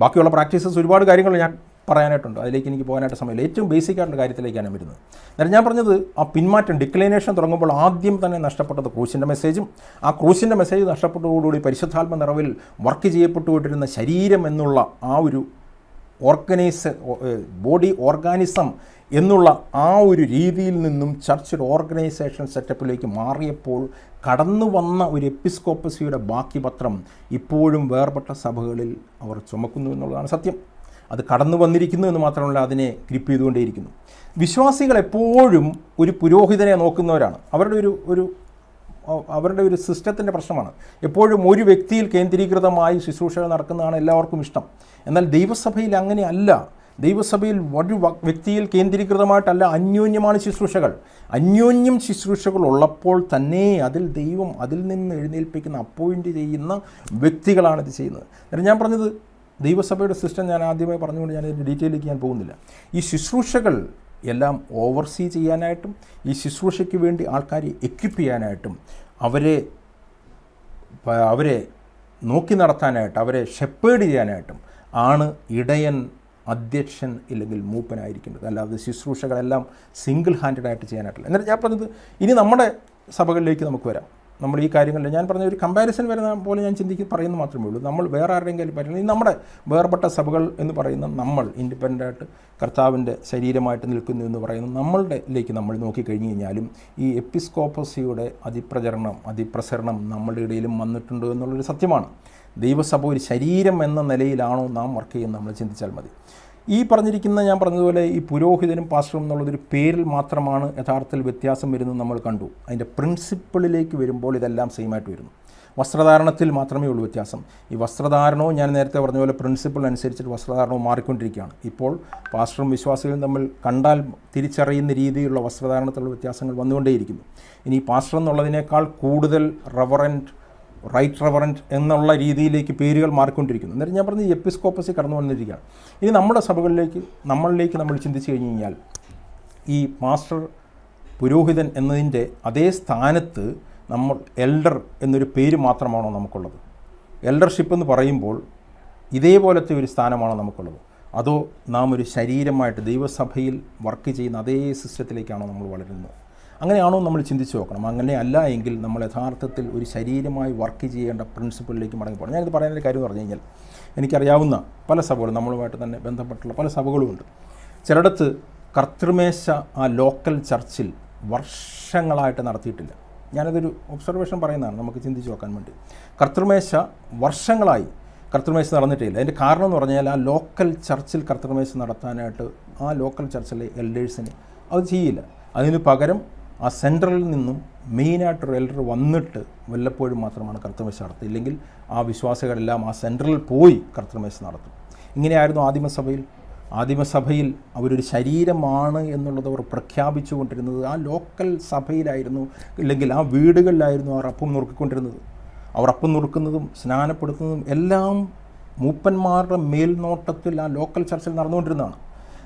ബാക്കിയുള്ള പ്രാക്ടീസസ് ഒരുപാട് കാര്യങ്ങൾ ഞാൻ പറയാനായിട്ടുണ്ട് അതിലേക്ക് എനിക്ക് പോകാനായിട്ട് സമയമില്ല ഏറ്റവും ബേസിക് ആയിട്ടുള്ള കാര്യത്തിലേക്കാണ് വരുന്നത് എന്നാൽ ഞാൻ പറഞ്ഞത് ആ പിന്മാറ്റം ഡിക്ലിനേഷൻ തുടങ്ങുമ്പോൾ ആദ്യം തന്നെ നഷ്ടപ്പെട്ടത് ക്രൂശിൻ്റെ മെസ്സേജും ആ ക്രൂശിൻ്റെ മെസ്സേജ് നഷ്ടപ്പെട്ടതോടുകൂടി പരിശുദ്ധാത്മ നിറവിൽ വർക്ക് ചെയ്യപ്പെട്ടുകൊണ്ടിരുന്ന ശരീരം എന്നുള്ള ആ ഒരു ഓർഗനൈസ് ബോഡി ഓർഗാനിസം എന്നുള്ള ആ ഒരു രീതിയിൽ നിന്നും ചർച്ച് ഓർഗനൈസേഷൻ സെറ്റപ്പിലേക്ക് മാറിയപ്പോൾ കടന്നു വന്ന ഒരു എപ്പിസ്കോപ്പസിയുടെ ബാക്കി പത്രം ഇപ്പോഴും വേർപെട്ട സഭകളിൽ അവർ ചുമക്കുന്നു എന്നുള്ളതാണ് സത്യം അത് കടന്നു വന്നിരിക്കുന്നു എന്ന് മാത്രമല്ല അതിനെ ഗ്രിപ്പ് ചെയ്തുകൊണ്ടേയിരിക്കുന്നു വിശ്വാസികൾ എപ്പോഴും ഒരു പുരോഹിതനെ നോക്കുന്നവരാണ് അവരുടെ ഒരു ഒരു അവരുടെ ഒരു സിസ്റ്റത്തിൻ്റെ പ്രശ്നമാണ് എപ്പോഴും ഒരു വ്യക്തിയിൽ കേന്ദ്രീകൃതമായി ശുശ്രൂഷകൾ നടക്കുന്നതാണ് എല്ലാവർക്കും ഇഷ്ടം എന്നാൽ ദൈവസഭയിൽ അങ്ങനെയല്ല ദൈവസഭയിൽ ഒരു വ്യക്തിയിൽ കേന്ദ്രീകൃതമായിട്ടല്ല അന്യോന്യമാണ് ശുശ്രൂഷകൾ അന്യോന്യം ശുശ്രൂഷകൾ ഉള്ളപ്പോൾ തന്നെ അതിൽ ദൈവം അതിൽ നിന്ന് എഴുന്നേൽപ്പിക്കുന്ന അപ്പോയിൻ്റ് ചെയ്യുന്ന വ്യക്തികളാണ് ഇത് ചെയ്യുന്നത് ഞാൻ പറഞ്ഞത് ദൈവസഭയുടെ സിസ്റ്റം ഞാൻ ആദ്യമായി പറഞ്ഞുകൊണ്ട് ഞാൻ ഡീറ്റെയിലേക്ക് ഞാൻ പോകുന്നില്ല ഈ ശുശ്രൂഷകൾ എല്ലാം ഓവർസീ ചെയ്യാനായിട്ടും ഈ ശുശ്രൂഷയ്ക്ക് വേണ്ടി ആൾക്കാരെ എക്യുപ്പ് ചെയ്യാനായിട്ടും അവരെ അവരെ നോക്കി നടത്താനായിട്ട് അവരെ ഷെപ്പേഡ് ചെയ്യാനായിട്ടും ആണ് ഇടയൻ അധ്യക്ഷൻ ഇല്ലെങ്കിൽ മൂപ്പനായിരിക്കേണ്ടത് അല്ലാതെ ശുശ്രൂഷകളെല്ലാം സിംഗിൾ ഹാൻഡഡ് ആയിട്ട് ചെയ്യാനായിട്ടില്ല എന്നിട്ട് ഞാൻ പറഞ്ഞത് ഇനി നമ്മുടെ സഭകളിലേക്ക് നമുക്ക് വരാം നമ്മൾ ഈ കാര്യങ്ങളിൽ ഞാൻ പറഞ്ഞ ഒരു കമ്പാരിസൺ വരുന്ന പോലെ ഞാൻ ചിന്തിക്കും പറയുന്നത് മാത്രമേ ഉള്ളൂ നമ്മൾ വേറെ ആരുടെയും പറയുന്നത് പറയുന്നത് നമ്മുടെ വേർപെട്ട സഭകൾ എന്ന് പറയുന്ന നമ്മൾ ഇൻഡിപെൻഡൻ്റായിട്ട് കർത്താവിൻ്റെ ശരീരമായിട്ട് നിൽക്കുന്നു എന്ന് പറയുന്ന നമ്മളുടെയിലേക്ക് നമ്മൾ നോക്കിക്കഴിഞ്ഞു കഴിഞ്ഞാലും ഈ എപ്പിസ്കോപ്പസിയുടെ അതിപ്രചരണം അതിപ്രസരണം നമ്മളുടെ ഇടയിലും വന്നിട്ടുണ്ട് എന്നുള്ളൊരു സത്യമാണ് ദൈവസഭ ഒരു ശരീരം എന്ന നിലയിലാണോ നാം വർക്ക് ചെയ്യുന്നത് നമ്മൾ ചിന്തിച്ചാൽ മതി ഈ പറഞ്ഞിരിക്കുന്ന ഞാൻ പറഞ്ഞതുപോലെ ഈ പുരോഹിതനും പാസ്റ്ററും എന്നുള്ളതൊരു പേരിൽ മാത്രമാണ് യഥാർത്ഥത്തിൽ വ്യത്യാസം വരുന്നത് നമ്മൾ കണ്ടു അതിൻ്റെ പ്രിൻസിപ്പിളിലേക്ക് വരുമ്പോൾ ഇതെല്ലാം സെയിമായിട്ട് വരുന്നു വസ്ത്രധാരണത്തിൽ മാത്രമേ ഉള്ളൂ വ്യത്യാസം ഈ വസ്ത്രധാരണവും ഞാൻ നേരത്തെ പറഞ്ഞ പോലെ പ്രിൻസിപ്പിൾ അനുസരിച്ചിട്ട് വസ്ത്രധാരണവും മാറിക്കൊണ്ടിരിക്കുകയാണ് ഇപ്പോൾ പാസ്റ്ററും വിശ്വാസികളും തമ്മിൽ കണ്ടാൽ തിരിച്ചറിയുന്ന രീതിയിലുള്ള വസ്ത്രധാരണത്തിലുള്ള വ്യത്യാസങ്ങൾ വന്നുകൊണ്ടേയിരിക്കുന്നു ഇനി പാസ്റ്റർ എന്നുള്ളതിനേക്കാൾ കൂടുതൽ റവറൻറ്റ് റൈറ്റ് റെവറൻറ്റ് എന്നുള്ള രീതിയിലേക്ക് പേരുകൾ മാറിക്കൊണ്ടിരിക്കുന്നു എന്നിട്ട് ഞാൻ പറഞ്ഞ എപ്പിസ്കോപ്പസി കടന്നു വന്നിരിക്കുകയാണ് ഇനി നമ്മുടെ സഭകളിലേക്ക് നമ്മളിലേക്ക് നമ്മൾ ചിന്തിച്ചു കഴിഞ്ഞ് കഴിഞ്ഞാൽ ഈ മാസ്റ്റർ പുരോഹിതൻ എന്നതിൻ്റെ അതേ സ്ഥാനത്ത് നമ്മൾ എൽഡർ എന്നൊരു പേര് മാത്രമാണോ നമുക്കുള്ളത് എൽഡർഷിപ്പ് എന്ന് പറയുമ്പോൾ ഇതേപോലത്തെ ഒരു സ്ഥാനമാണോ നമുക്കുള്ളത് അതോ നാം ഒരു ശരീരമായിട്ട് ദൈവസഭയിൽ വർക്ക് ചെയ്യുന്ന അതേ സിസ്റ്റത്തിലേക്കാണോ നമ്മൾ വളരുന്നത് അങ്ങനെയാണോ നമ്മൾ ചിന്തിച്ച് നോക്കണം അങ്ങനെ അല്ല എങ്കിൽ നമ്മൾ യഥാർത്ഥത്തിൽ ഒരു ശരീരമായി വർക്ക് ചെയ്യേണ്ട പ്രിൻസിപ്പിളിലേക്ക് മടങ്ങി പോകണം ഞാനിത് പറയുന്നൊരു കാര്യം എന്ന് പറഞ്ഞു കഴിഞ്ഞാൽ എനിക്കറിയാവുന്ന പല സഭകളും നമ്മളുമായിട്ട് തന്നെ ബന്ധപ്പെട്ടുള്ള പല സഭകളുമുണ്ട് ചിലയിടത്ത് കർത്തൃമേശ ആ ലോക്കൽ ചർച്ചിൽ വർഷങ്ങളായിട്ട് നടത്തിയിട്ടില്ല ഞാനതൊരു ഒബ്സർവേഷൻ പറയുന്നതാണ് നമുക്ക് ചിന്തിച്ച് നോക്കാൻ വേണ്ടി കർത്തൃമേശ വർഷങ്ങളായി കർത്തൃമേശ നടന്നിട്ടില്ല അതിൻ്റെ കാരണം എന്ന് പറഞ്ഞാൽ ആ ലോക്കൽ ചർച്ചിൽ കർത്തൃമേശ നടത്താനായിട്ട് ആ ലോക്കൽ ചർച്ചിലെ എൽഡേഴ്സിന് അത് ചെയ്യില്ല അതിന് പകരം ആ സെൻട്രലിൽ നിന്നും മെയിനായിട്ടൊരു എൽഡർ വന്നിട്ട് വല്ലപ്പോഴും മാത്രമാണ് കർത്തമേശ് നടത്തുക ഇല്ലെങ്കിൽ ആ വിശ്വാസികളെല്ലാം ആ സെൻട്രലിൽ പോയി കർത്തമേശ് നടത്തും ഇങ്ങനെയായിരുന്നു ആദിമസഭയിൽ ആദിമസഭയിൽ അവരൊരു ശരീരമാണ് എന്നുള്ളത് അവർ പ്രഖ്യാപിച്ചു കൊണ്ടിരുന്നത് ആ ലോക്കൽ സഭയിലായിരുന്നു ഇല്ലെങ്കിൽ ആ വീടുകളിലായിരുന്നു അവർ അപ്പം നുറുക്കിക്കൊണ്ടിരുന്നത് അവർ അപ്പം നുറുക്കുന്നതും സ്നാനപ്പെടുത്തുന്നതും എല്ലാം മൂപ്പന്മാരുടെ മേൽനോട്ടത്തിൽ ആ ലോക്കൽ ചർച്ചിൽ നടന്നുകൊണ്ടിരുന്നതാണ്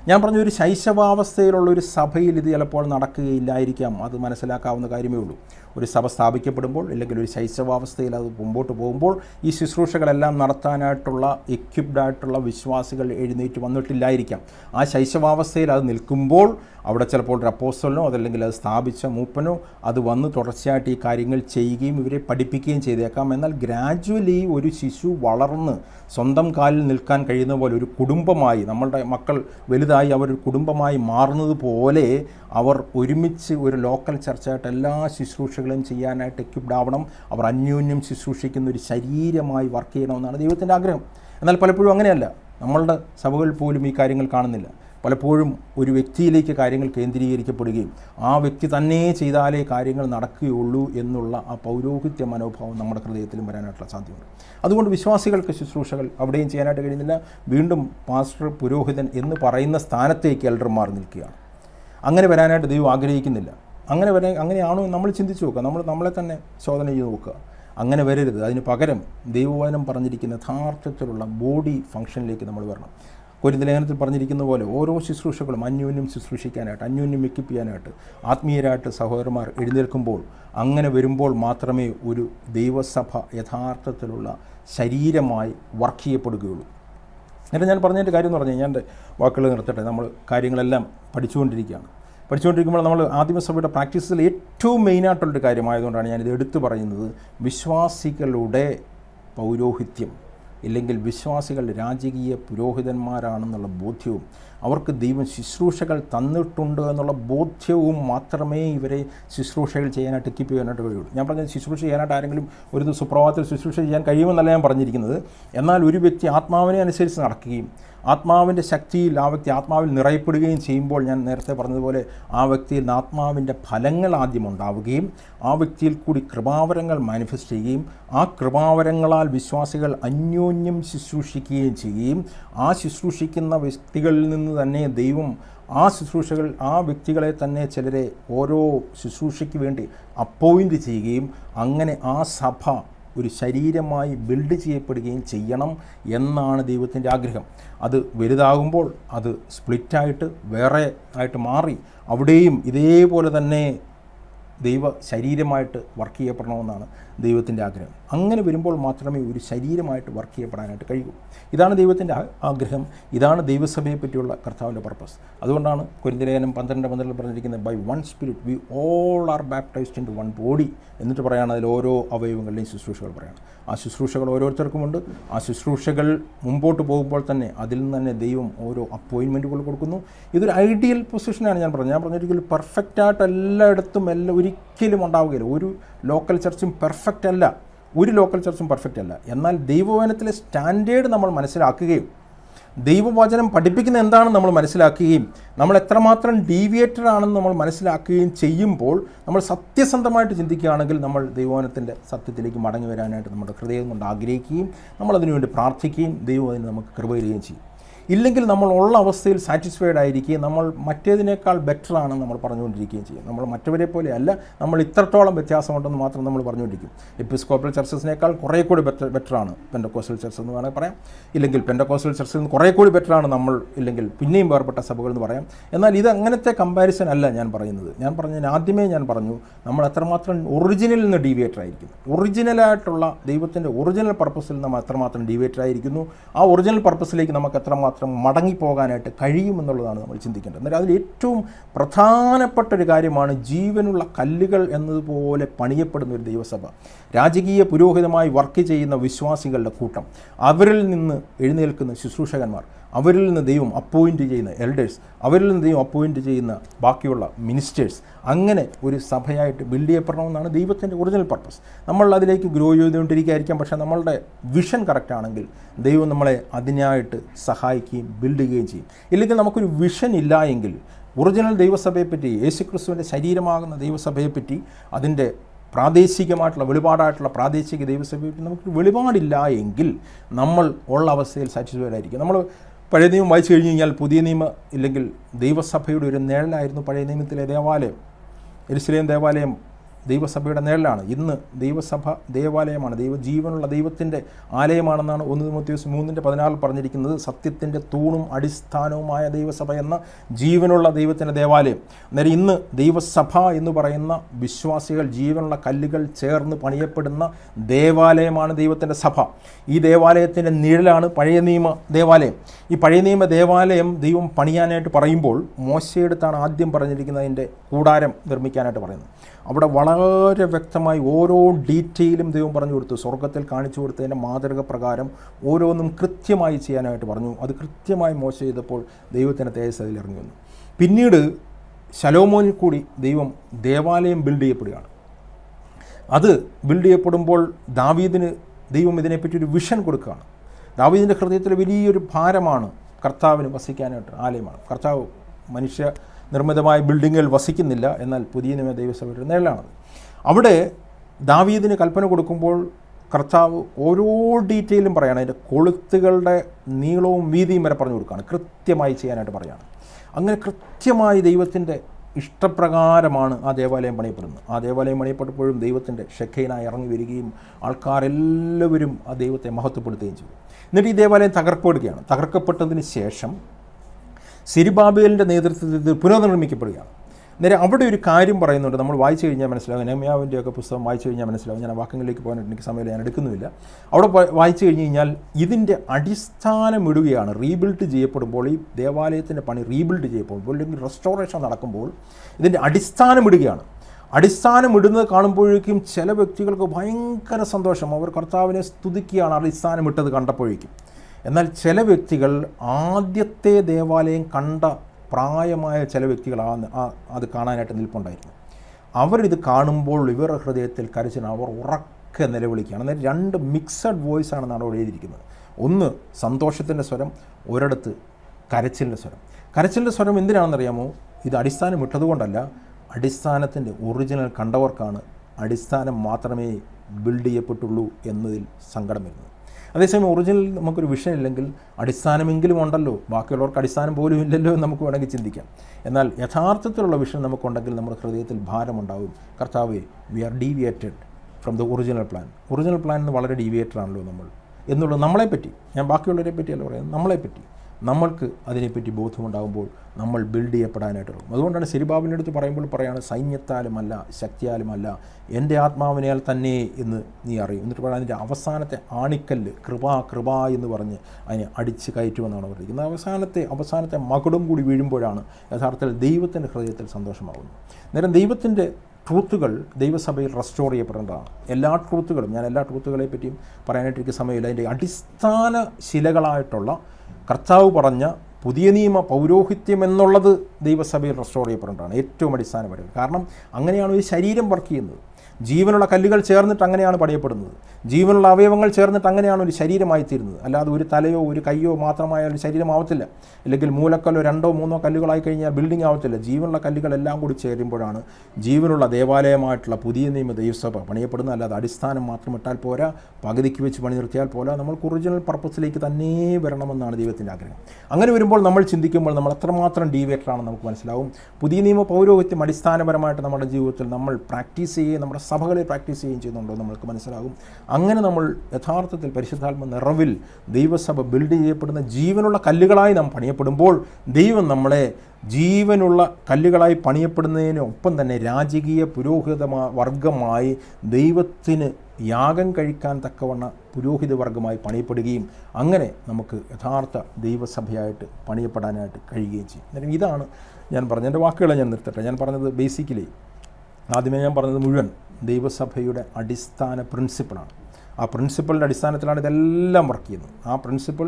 ഞാൻ പറഞ്ഞ ഒരു ശൈശവാവസ്ഥയിലുള്ള ഒരു സഭയിൽ ഇത് ചിലപ്പോൾ നടക്കുകയില്ലായിരിക്കാം അത് മനസ്സിലാക്കാവുന്ന കാര്യമേ ഉള്ളൂ ഒരു സഭ സ്ഥാപിക്കപ്പെടുമ്പോൾ അല്ലെങ്കിൽ ഒരു ശൈശവാവസ്ഥയിൽ അത് മുമ്പോട്ട് പോകുമ്പോൾ ഈ ശുശ്രൂഷകളെല്ലാം നടത്താനായിട്ടുള്ള എക്യുപ്ഡ് ആയിട്ടുള്ള വിശ്വാസികൾ എഴുന്നേറ്റ് വന്നിട്ടില്ലായിരിക്കാം ആ ശൈശവാവസ്ഥയിൽ അത് നിൽക്കുമ്പോൾ അവിടെ ചിലപ്പോൾ ഒരു അപ്പോസ്റ്റലിനോ അതല്ലെങ്കിൽ അത് സ്ഥാപിച്ച മൂപ്പനോ അത് വന്ന് തുടർച്ചയായിട്ട് ഈ കാര്യങ്ങൾ ചെയ്യുകയും ഇവരെ പഠിപ്പിക്കുകയും ചെയ്തേക്കാം എന്നാൽ ഗ്രാജുവലി ഒരു ശിശു വളർന്ന് സ്വന്തം കാലിൽ നിൽക്കാൻ കഴിയുന്ന പോലെ ഒരു കുടുംബമായി നമ്മളുടെ മക്കൾ വലുതായി അവർ കുടുംബമായി മാറുന്നത് പോലെ അവർ ഒരുമിച്ച് ഒരു ലോക്കൽ ചർച്ചയായിട്ട് എല്ലാ ശുശ്രൂഷകളും കാര്യങ്ങളും ചെയ്യാനായിട്ട് എക്യുപ്ഡ് ആവണം അവർ അന്യോന്യം ശുശ്രൂഷിക്കുന്ന ഒരു ശരീരമായി വർക്ക് ചെയ്യണമെന്നാണ് ദൈവത്തിൻ്റെ ആഗ്രഹം എന്നാൽ പലപ്പോഴും അങ്ങനെയല്ല നമ്മളുടെ സഭകളിൽ പോലും ഈ കാര്യങ്ങൾ കാണുന്നില്ല പലപ്പോഴും ഒരു വ്യക്തിയിലേക്ക് കാര്യങ്ങൾ കേന്ദ്രീകരിക്കപ്പെടുകയും ആ വ്യക്തി തന്നെ ചെയ്താലേ കാര്യങ്ങൾ നടക്കുകയുള്ളൂ എന്നുള്ള ആ പൗരോഹിത്യ മനോഭാവം നമ്മുടെ ഹൃദയത്തിലും വരാനായിട്ടുള്ള സാധ്യതയുണ്ട് അതുകൊണ്ട് വിശ്വാസികൾക്ക് ശുശ്രൂഷകൾ അവിടെയും ചെയ്യാനായിട്ട് കഴിയുന്നില്ല വീണ്ടും പാസ്റ്റർ പുരോഹിതൻ എന്ന് പറയുന്ന സ്ഥാനത്തേക്ക് എൽഡർമാർ നിൽക്കുകയാണ് അങ്ങനെ വരാനായിട്ട് ദൈവം ആഗ്രഹിക്കുന്നില്ല അങ്ങനെ വരെ അങ്ങനെയാണോ നമ്മൾ ചിന്തിച്ചു നോക്കുക നമ്മൾ നമ്മളെ തന്നെ ശോധന ചെയ്ത് നോക്കുക അങ്ങനെ വരരുത് അതിന് പകരം ദൈവവചനം പറഞ്ഞിരിക്കുന്ന യഥാർത്ഥത്തിലുള്ള ബോഡി ഫംഗ്ഷനിലേക്ക് നമ്മൾ വരണം ലേഖനത്തിൽ പറഞ്ഞിരിക്കുന്ന പോലെ ഓരോ ശുശ്രൂഷകളും അന്യോന്യം ശുശ്രൂഷിക്കാനായിട്ട് അന്യോന്യം വെക്കിപ്പിക്കാനായിട്ട് ആത്മീയരായിട്ട് സഹോദരന്മാർ എഴുന്നേൽക്കുമ്പോൾ അങ്ങനെ വരുമ്പോൾ മാത്രമേ ഒരു ദൈവസഭ യഥാർത്ഥത്തിലുള്ള ശരീരമായി വർക്ക് ചെയ്യപ്പെടുകയുള്ളൂ എന്നിട്ട് ഞാൻ പറഞ്ഞതിൻ്റെ കാര്യം എന്ന് പറഞ്ഞാൽ ഞാൻ വാക്കുകൾ നിർത്തട്ടെ നമ്മൾ കാര്യങ്ങളെല്ലാം പഠിച്ചുകൊണ്ടിരിക്കുകയാണ് പഠിച്ചുകൊണ്ടിരിക്കുമ്പോൾ നമ്മൾ ആദിമസഭയുടെ പ്രാക്ടീസിൽ ഏറ്റവും മെയിനായിട്ടുള്ളൊരു കാര്യമായതുകൊണ്ടാണ് ഞാനിത് എടുത്തു പറയുന്നത് വിശ്വാസികളുടെ പൗരോഹിത്യം ഇല്ലെങ്കിൽ വിശ്വാസികൾ രാജകീയ പുരോഹിതന്മാരാണെന്നുള്ള ബോധ്യവും അവർക്ക് ദൈവം ശുശ്രൂഷകൾ തന്നിട്ടുണ്ട് എന്നുള്ള ബോധ്യവും മാത്രമേ ഇവരെ ശുശ്രൂഷകൾ ചെയ്യാനായിട്ട് കീപ്പ് ചെയ്യാനായിട്ട് കഴിയുള്ളൂ ഞാൻ പറഞ്ഞത് ശുശ്രൂഷ ചെയ്യാനായിട്ട് ആരെങ്കിലും ഒരു സുപ്രഭാതത്തിൽ ശുശ്രൂഷ ചെയ്യാൻ കഴിയുമെന്നല്ല ഞാൻ പറഞ്ഞിരിക്കുന്നത് എന്നാൽ ഒരു വ്യക്തി ആത്മാവിനെ അനുസരിച്ച് നടക്കുകയും ആത്മാവിൻ്റെ ശക്തിയിൽ ആ വ്യക്തി ആത്മാവിൽ നിറയപ്പെടുകയും ചെയ്യുമ്പോൾ ഞാൻ നേരത്തെ പറഞ്ഞതുപോലെ ആ വ്യക്തിയിൽ ആത്മാവിൻ്റെ ഫലങ്ങൾ ആദ്യം ഉണ്ടാവുകയും ആ വ്യക്തിയിൽ കൂടി കൃപാവരങ്ങൾ മാനിഫെസ്റ്റ് ചെയ്യുകയും ആ കൃപാവരങ്ങളാൽ വിശ്വാസികൾ അന്യോന്യം ശുശ്രൂഷിക്കുകയും ചെയ്യുകയും ആ ശുശ്രൂഷിക്കുന്ന വ്യക്തികളിൽ നിന്ന് തന്നെ ദൈവം ആ ശുശ്രൂഷകൾ ആ വ്യക്തികളെ തന്നെ ചിലരെ ഓരോ ശുശ്രൂഷയ്ക്ക് വേണ്ടി അപ്പോയിൻ്റ് ചെയ്യുകയും അങ്ങനെ ആ സഭ ഒരു ശരീരമായി ബിൽഡ് ചെയ്യപ്പെടുകയും ചെയ്യണം എന്നാണ് ദൈവത്തിൻ്റെ ആഗ്രഹം അത് വലുതാകുമ്പോൾ അത് സ്പ്ലിറ്റായിട്ട് വേറെ ആയിട്ട് മാറി അവിടെയും ഇതേപോലെ തന്നെ ദൈവ ശരീരമായിട്ട് വർക്ക് ചെയ്യപ്പെടണമെന്നാണ് ദൈവത്തിൻ്റെ ആഗ്രഹം അങ്ങനെ വരുമ്പോൾ മാത്രമേ ഒരു ശരീരമായിട്ട് വർക്ക് ചെയ്യപ്പെടാനായിട്ട് കഴിയൂ ഇതാണ് ദൈവത്തിൻ്റെ ആഗ്രഹം ഇതാണ് ദൈവസഭയെ പറ്റിയുള്ള കർത്താവിൻ്റെ പർപ്പസ് അതുകൊണ്ടാണ് കുരിന്തലേഖനം പന്ത്രണ്ട് പന്ത്രണ്ട് പറഞ്ഞിരിക്കുന്നത് by one spirit we all are baptised into one body എന്നിട്ട് പറയുകയാണ് അതിൽ ഓരോ അവയവങ്ങളുടെയും ശുശ്രൂഷകൾ പറയുകയാണ് ആ ശുശ്രൂഷകൾ ഓരോരുത്തർക്കുമുണ്ട് ആ ശുശ്രൂഷകൾ മുമ്പോട്ട് പോകുമ്പോൾ തന്നെ അതിൽ നിന്ന് തന്നെ ദൈവം ഓരോ അപ്പോയിൻമെൻറ്റുകൾ കൊടുക്കുന്നു ഇതൊരു ഐഡിയൽ പൊസിഷനാണ് ഞാൻ പറഞ്ഞത് ഞാൻ പറഞ്ഞിരിക്കും പെർഫെക്റ്റായിട്ട് എല്ലായിടത്തും എല്ലാം ഒരിക്കലും ഉണ്ടാവുകയില്ല ഒരു ലോക്കൽ ചർച്ചും പെർഫെക്റ്റ് അല്ല ഒരു ലോക്കൽ ചർച്ചും പെർഫെക്റ്റ് അല്ല എന്നാൽ ദൈവവചനത്തിലെ സ്റ്റാൻഡേർഡ് നമ്മൾ മനസ്സിലാക്കുകയും ദൈവവചനം പഠിപ്പിക്കുന്ന എന്താണെന്ന് നമ്മൾ മനസ്സിലാക്കുകയും നമ്മൾ എത്രമാത്രം ഡീവിയേറ്റഡ് ആണെന്ന് നമ്മൾ മനസ്സിലാക്കുകയും ചെയ്യുമ്പോൾ നമ്മൾ സത്യസന്ധമായിട്ട് ചിന്തിക്കുകയാണെങ്കിൽ നമ്മൾ ദൈവവചനത്തിൻ്റെ സത്യത്തിലേക്ക് മടങ്ങി വരാനായിട്ട് നമ്മുടെ ഹൃദയം കൊണ്ട് ആഗ്രഹിക്കുകയും നമ്മളതിനുവേണ്ടി പ്രാർത്ഥിക്കുകയും ദൈവം അതിന് നമുക്ക് കൃപ ചെയ്യും ഇല്ലെങ്കിൽ നമ്മൾ ഉള്ള അവസ്ഥയിൽ സാറ്റിസ്ഫൈഡ് ആയിരിക്കുകയും നമ്മൾ മറ്റേതിനേക്കാൾ ബെറ്ററാണ് നമ്മൾ പറഞ്ഞുകൊണ്ടിരിക്കുകയും ചെയ്യും നമ്മൾ മറ്റവരെ പോലെയല്ല നമ്മൾ ഇത്രത്തോളം വ്യത്യാസമുണ്ടെന്ന് മാത്രം നമ്മൾ പറഞ്ഞുകൊണ്ടിരിക്കും എപ്പിസ്കോപ്പൽ ചർച്ചസിനേക്കാൾ കുറേ കൂടി ബെറ്റർ ബെറ്ററാണ് പെൻഡക്കോസ്റ്റൽ ചർച്ച് എന്ന് വേണമെങ്കിൽ പറയാം ഇല്ലെങ്കിൽ പെൻഡക്കോസ്റ്റൽ ചർച്ചിൽ നിന്ന് കുറേ കൂടി ബെറ്ററാണ് നമ്മൾ ഇല്ലെങ്കിൽ പിന്നെയും വേർപെട്ട സഭകൾ എന്ന് പറയാം എന്നാൽ ഇത് അങ്ങനത്തെ കമ്പാരിസൺ അല്ല ഞാൻ പറയുന്നത് ഞാൻ പറഞ്ഞതിന് ആദ്യമേ ഞാൻ പറഞ്ഞു നമ്മൾ എത്രമാത്രം ഒറിജിനലിൽ നിന്ന് ഡീവിയേറ്റർ ആയിരിക്കും ഒറിജിനലായിട്ടുള്ള ദൈവത്തിൻ്റെ ഒറിജിനൽ പർപ്പസിൽ നമ്മൾ എത്രമാത്രം ഡീവിയേറ്റർ ആയിരിക്കുന്നു ആ ഒറിജിനൽ പർപ്പസിലേക്ക് നമുക്ക് എത്രമാത്രം മാത്രം മടങ്ങിപ്പോകാനായിട്ട് കഴിയുമെന്നുള്ളതാണ് നമ്മൾ ചിന്തിക്കേണ്ടത് എന്നാൽ അതിൽ ഏറ്റവും പ്രധാനപ്പെട്ട ഒരു കാര്യമാണ് ജീവനുള്ള കല്ലുകൾ എന്നതുപോലെ പണിയപ്പെടുന്ന ഒരു ദൈവസഭ രാജകീയ പുരോഹിതമായി വർക്ക് ചെയ്യുന്ന വിശ്വാസികളുടെ കൂട്ടം അവരിൽ നിന്ന് എഴുന്നേൽക്കുന്ന ശുശ്രൂഷകന്മാർ അവരിൽ നിന്ന് ദൈവം അപ്പോയിൻ്റ് ചെയ്യുന്ന എൽഡേഴ്സ് അവരിൽ നിന്ന് ദൈവം അപ്പോയിൻ്റ് ചെയ്യുന്ന ബാക്കിയുള്ള മിനിസ്റ്റേഴ്സ് അങ്ങനെ ഒരു സഭയായിട്ട് ബിൽഡ് ചെയ്യപ്പെടണമെന്നാണ് ദൈവത്തിൻ്റെ ഒറിജിനൽ പർപ്പസ് നമ്മൾ അതിലേക്ക് ഗ്രോ ചെയ്തുകൊണ്ടിരിക്കുകയായിരിക്കാം പക്ഷേ നമ്മളുടെ വിഷൻ കറക്റ്റ് ആണെങ്കിൽ ദൈവം നമ്മളെ അതിനായിട്ട് സഹായിക്കുകയും ബിൽഡ് ചെയ്യുകയും ചെയ്യും ഇല്ലെങ്കിൽ നമുക്കൊരു വിഷൻ ഇല്ല എങ്കിൽ ഒറിജിനൽ ദൈവസഭയെപ്പറ്റി ക്രിസ്തുവിൻ്റെ ശരീരമാകുന്ന ദൈവസഭയെപ്പറ്റി അതിൻ്റെ പ്രാദേശികമായിട്ടുള്ള വെളിപാടായിട്ടുള്ള പ്രാദേശിക ദൈവസഭയെപ്പറ്റി നമുക്ക് വെളിപാടില്ല എങ്കിൽ നമ്മൾ ഉള്ള അവസ്ഥയിൽ സാറ്റിസ്ഫൈഡ് ആയിരിക്കും നമ്മൾ പഴയ നിയമം വായിച്ചു കഴിഞ്ഞ് കഴിഞ്ഞാൽ പുതിയ നിയമ ഇല്ലെങ്കിൽ ദൈവസഭയുടെ ഒരു നിഴലായിരുന്നു പഴയ നിയമത്തിലെ ദേവാലയം എരുസലേം ദേവാലയം ദൈവസഭയുടെ നേരിലാണ് ഇന്ന് ദൈവസഭ ദേവാലയമാണ് ദൈവ ജീവനുള്ള ദൈവത്തിൻ്റെ ആലയമാണെന്നാണ് ഒന്ന് ദിവസം മൂന്നിൻ്റെ പതിനാറിൽ പറഞ്ഞിരിക്കുന്നത് സത്യത്തിൻ്റെ തൂണും അടിസ്ഥാനവുമായ ദൈവസഭ എന്ന ജീവനുള്ള ദൈവത്തിൻ്റെ ദേവാലയം അന്നേരം ഇന്ന് ദൈവസഭ എന്ന് പറയുന്ന വിശ്വാസികൾ ജീവനുള്ള കല്ലുകൾ ചേർന്ന് പണിയപ്പെടുന്ന ദേവാലയമാണ് ദൈവത്തിൻ്റെ സഭ ഈ ദേവാലയത്തിൻ്റെ നിഴലാണ് പഴയ നിയമ ദേവാലയം ഈ പഴയ നിയമ ദേവാലയം ദൈവം പണിയാനായിട്ട് പറയുമ്പോൾ മോശയെടുത്താണ് ആദ്യം പറഞ്ഞിരിക്കുന്നതിൻ്റെ കൂടാരം നിർമ്മിക്കാനായിട്ട് പറയുന്നത് അവിടെ വളരെ വ്യക്തമായി ഓരോ ഡീറ്റെയിലും ദൈവം പറഞ്ഞു കൊടുത്തു സ്വർഗത്തിൽ കാണിച്ചു കൊടുത്തതിൻ്റെ മാതൃക പ്രകാരം ഓരോന്നും കൃത്യമായി ചെയ്യാനായിട്ട് പറഞ്ഞു അത് കൃത്യമായി മോശം ചെയ്തപ്പോൾ ദൈവത്തിൻ്റെ തേജസ് ഇറങ്ങി വന്നു പിന്നീട് ശലോമോനിൽ കൂടി ദൈവം ദേവാലയം ബിൽഡ് ചെയ്യപ്പെടുകയാണ് അത് ബിൽഡ് ചെയ്യപ്പെടുമ്പോൾ ദാവീദിന് ദൈവം ഇതിനെപ്പറ്റി ഒരു വിഷൻ കൊടുക്കുകയാണ് ദാവീദിൻ്റെ ഹൃദയത്തിൽ വലിയൊരു ഭാരമാണ് കർത്താവിന് വസിക്കാനായിട്ട് ആലയമാണ് കർത്താവ് മനുഷ്യ നിർമ്മിതമായ ബിൽഡിങ്ങിൽ വസിക്കുന്നില്ല എന്നാൽ പുതിയ നിയമ ദൈവസഭയുടെ നേരിലാണത് അവിടെ ദാവീദിന് കൽപ്പന കൊടുക്കുമ്പോൾ കർത്താവ് ഓരോ ഡീറ്റെയിലും പറയുകയാണ് അതിൻ്റെ കൊളുത്തുകളുടെ നീളവും വീതിയും വരെ പറഞ്ഞു കൊടുക്കുകയാണ് കൃത്യമായി ചെയ്യാനായിട്ട് പറയുകയാണ് അങ്ങനെ കൃത്യമായി ദൈവത്തിൻ്റെ ഇഷ്ടപ്രകാരമാണ് ആ ദേവാലയം പണിയപ്പെടുന്നത് ആ ദേവാലയം പണിയപ്പെട്ടപ്പോഴും ദൈവത്തിൻ്റെ ഷെഖയിനായി ഇറങ്ങി വരികയും ആൾക്കാരെല്ലാവരും ആ ദൈവത്തെ മഹത്വപ്പെടുത്തുകയും ചെയ്തു എന്നിട്ട് ഈ ദേവാലയം തകർക്കപ്പെടുകയാണ് തകർക്കപ്പെട്ടതിന് ശേഷം സിരിബാബേലിൻ്റെ നേതൃത്വത്തിൽ ഇത് പുനർനിർമ്മിക്കപ്പെടുകയാണ് നേരെ അവിടെ ഒരു കാര്യം പറയുന്നുണ്ട് നമ്മൾ വായിച്ചു കഴിഞ്ഞാൽ മനസ്സിലാവും നെമിയാവിൻ്റെ ഒക്കെ പുസ്തകം വായിച്ചു കഴിഞ്ഞാൽ മനസ്സിലാവും ഞാൻ വാക്കങ്ങളിലേക്ക് പോകാനായിട്ട് എനിക്ക് സമയമില്ല ഞാൻ എടുക്കുന്നുമില്ല അവിടെ വായിച്ചു കഴിഞ്ഞ് കഴിഞ്ഞാൽ ഇതിൻ്റെ അടിസ്ഥാനം ഇടുകയാണ് റീബിൽഡ് ചെയ്യപ്പെടുമ്പോൾ ഈ ദേവാലയത്തിൻ്റെ പണി റീബിൽഡ് ചെയ്യപ്പെടുമ്പോൾ അല്ലെങ്കിൽ റെസ്റ്റോറേഷൻ നടക്കുമ്പോൾ ഇതിൻ്റെ അടിസ്ഥാനം ഇടുകയാണ് അടിസ്ഥാനം ഇടുന്നത് കാണുമ്പോഴേക്കും ചില വ്യക്തികൾക്ക് ഭയങ്കര സന്തോഷം അവർ കർത്താവിനെ സ്തുതിക്കുകയാണ് അടിസ്ഥാനം ഇട്ടത് കണ്ടപ്പോഴേക്കും എന്നാൽ ചില വ്യക്തികൾ ആദ്യത്തെ ദേവാലയം കണ്ട പ്രായമായ ചില വ്യക്തികളാണ് അത് കാണാനായിട്ട് നിൽപ്പുണ്ടായിരുന്നു അവരിത് കാണുമ്പോൾ ഇവരുടെ ഹൃദയത്തിൽ കരച്ചിന് അവർ ഉറക്കെ നിലവിളിക്കുകയാണ് അതായത് രണ്ട് മിക്സഡ് വോയിസ് ആണ് അവിടെ എഴുതിയിരിക്കുന്നത് ഒന്ന് സന്തോഷത്തിൻ്റെ സ്വരം ഒരിടത്ത് കരച്ചിലിൻ്റെ സ്വരം കരച്ചിലിൻ്റെ സ്വരം എന്തിനാണെന്നറിയാമോ ഇത് അടിസ്ഥാനം ഇട്ടതുകൊണ്ടല്ല അടിസ്ഥാനത്തിൻ്റെ ഒറിജിനൽ കണ്ടവർക്കാണ് അടിസ്ഥാനം മാത്രമേ ബിൽഡ് ചെയ്യപ്പെട്ടുള്ളൂ എന്നതിൽ സങ്കടം വരുന്നത് അതേസമയം ഒറിജിനൽ നമുക്കൊരു വിഷൻ ഇല്ലെങ്കിൽ അടിസ്ഥാനമെങ്കിലും ഉണ്ടല്ലോ ബാക്കിയുള്ളവർക്ക് അടിസ്ഥാനം പോലും ഇല്ലല്ലോ എന്ന് നമുക്ക് വേണമെങ്കിൽ ചിന്തിക്കാം എന്നാൽ യഥാർത്ഥത്തിലുള്ള വിഷൻ നമുക്കുണ്ടെങ്കിൽ നമ്മുടെ ഹൃദയത്തിൽ ഭാരമുണ്ടാവും കർത്താവ് we are deviated from the original plan original plan എന്ന് വളരെ ഡീവിയേറ്റഡ് ആണല്ലോ നമ്മൾ എന്നുള്ളത് നമ്മളെപ്പറ്റി ഞാൻ ബാക്കിയുള്ളവരെ പറ്റിയല്ല പറയുന്നത് നമ്മളെപ്പറ്റി നമ്മൾക്ക് അതിനെപ്പറ്റി ബോധ്യമുണ്ടാകുമ്പോൾ നമ്മൾ ബിൽഡ് ചെയ്യപ്പെടാനായിട്ട് തുടങ്ങും അതുകൊണ്ടാണ് സിരിബാബിൻ്റെ അടുത്ത് പറയുമ്പോൾ പറയുകയാണ് സൈന്യത്താലുമല്ല ശക്തിയാലുമല്ല എൻ്റെ ആത്മാവിനാൽ തന്നെ എന്ന് നീ അറിയും എന്നിട്ട് പറയാൻ അതിൻ്റെ അവസാനത്തെ ആണിക്കല്ല് കൃപ കൃപ എന്ന് പറഞ്ഞ് അതിനെ അടിച്ച് കയറ്റുമെന്നാണ് പറഞ്ഞിരിക്കുന്നത് അവസാനത്തെ അവസാനത്തെ മകുടും കൂടി വീഴുമ്പോഴാണ് യഥാർത്ഥത്തിൽ ദൈവത്തിൻ്റെ ഹൃദയത്തിൽ സന്തോഷമാകുന്നത് നേരം ദൈവത്തിൻ്റെ ട്രൂത്തുകൾ ദൈവസഭയിൽ റെസ്റ്റോർ ചെയ്യപ്പെടേണ്ടതാണ് എല്ലാ ട്രൂത്തുകളും ഞാൻ എല്ലാ ട്രൂത്തുകളെ പറ്റിയും പറയാനായിട്ടിരിക്കുന്ന സമയമില്ല അതിൻ്റെ അടിസ്ഥാന ശിലകളായിട്ടുള്ള കർത്താവ് പറഞ്ഞ പുതിയ നിയമ പൗരോഹിത്യം എന്നുള്ളത് ദൈവസഭയിൽ റെസ്റ്റോർ ചെയ്യപ്പെടേണ്ടതാണ് ഏറ്റവും അടിസ്ഥാനപരമായി കാരണം അങ്ങനെയാണ് ഒരു ശരീരം വർക്ക് ചെയ്യുന്നത് ജീവനുള്ള കല്ലുകൾ ചേർന്നിട്ട് അങ്ങനെയാണ് പടയപ്പെടുന്നത് ജീവനുള്ള അവയവങ്ങൾ ചേർന്നിട്ട് അങ്ങനെയാണ് ഒരു ശരീരമായി തീരുന്നത് അല്ലാതെ ഒരു തലയോ ഒരു കൈയോ മാത്രമായ ഒരു ശരീരമാവത്തില്ല അല്ലെങ്കിൽ മൂലക്കല്ലോ രണ്ടോ മൂന്നോ കല്ലുകളായി കഴിഞ്ഞാൽ ബിൽഡിംഗ് ആവത്തില്ല ജീവനുള്ള കല്ലുകളെല്ലാം കൂടി ചേരുമ്പോഴാണ് ജീവനുള്ള ദേവാലയമായിട്ടുള്ള പുതിയ നിയമ ദൈവസഭ പണിയപ്പെടുന്നത് അല്ലാതെ അടിസ്ഥാനം മാത്രം ഇട്ടാൽ പോരാ പകുതിക്ക് വെച്ച് പണി നിർത്തിയാൽ പോരാ നമ്മൾക്ക് ഒറിജിനൽ പർപ്പസിലേക്ക് തന്നെ വരണമെന്നാണ് ദൈവത്തിൻ്റെ ആഗ്രഹം അങ്ങനെ വരുമ്പോൾ നമ്മൾ ചിന്തിക്കുമ്പോൾ നമ്മൾ എത്രമാത്രം ഡീവേറ്ററാണെന്ന് നമുക്ക് മനസ്സിലാവും പുതിയ നിയമ പൗരോഹിത്യം അടിസ്ഥാനപരമായിട്ട് നമ്മുടെ ജീവിതത്തിൽ നമ്മൾ പ്രാക്ടീസ് ചെയ്യുകയും നമ്മുടെ സഭകളിൽ പ്രാക്ടീസ് ചെയ്യുകയും ചെയ്യുന്നുണ്ടോ നമ്മൾക്ക് മനസ്സിലാകും അങ്ങനെ നമ്മൾ യഥാർത്ഥത്തിൽ പരിശുദ്ധാത്മ നിറവിൽ ദൈവസഭ ബിൽഡ് ചെയ്യപ്പെടുന്ന ജീവനുള്ള കല്ലുകളായി നാം പണിയപ്പെടുമ്പോൾ ദൈവം നമ്മളെ ജീവനുള്ള കല്ലുകളായി പണിയപ്പെടുന്നതിനൊപ്പം തന്നെ രാജകീയ പുരോഹിത വർഗമായി ദൈവത്തിന് യാഗം കഴിക്കാൻ തക്കവണ്ണ പുരോഹിത വർഗമായി പണിയപ്പെടുകയും അങ്ങനെ നമുക്ക് യഥാർത്ഥ ദൈവസഭയായിട്ട് പണിയപ്പെടാനായിട്ട് കഴിയുകയും ചെയ്യും ഇതാണ് ഞാൻ പറഞ്ഞത് എൻ്റെ വാക്കുകളെ ഞാൻ നിർത്തട്ടെ ഞാൻ പറഞ്ഞത് ബേസിക്കലി ആദ്യമേ ഞാൻ പറഞ്ഞത് മുഴുവൻ ദൈവസഭയുടെ അടിസ്ഥാന പ്രിൻസിപ്പിളാണ് ആ പ്രിൻസിപ്പളിൻ്റെ അടിസ്ഥാനത്തിലാണ് ഇതെല്ലാം വർക്ക് ചെയ്യുന്നത് ആ പ്രിൻസിപ്പിൾ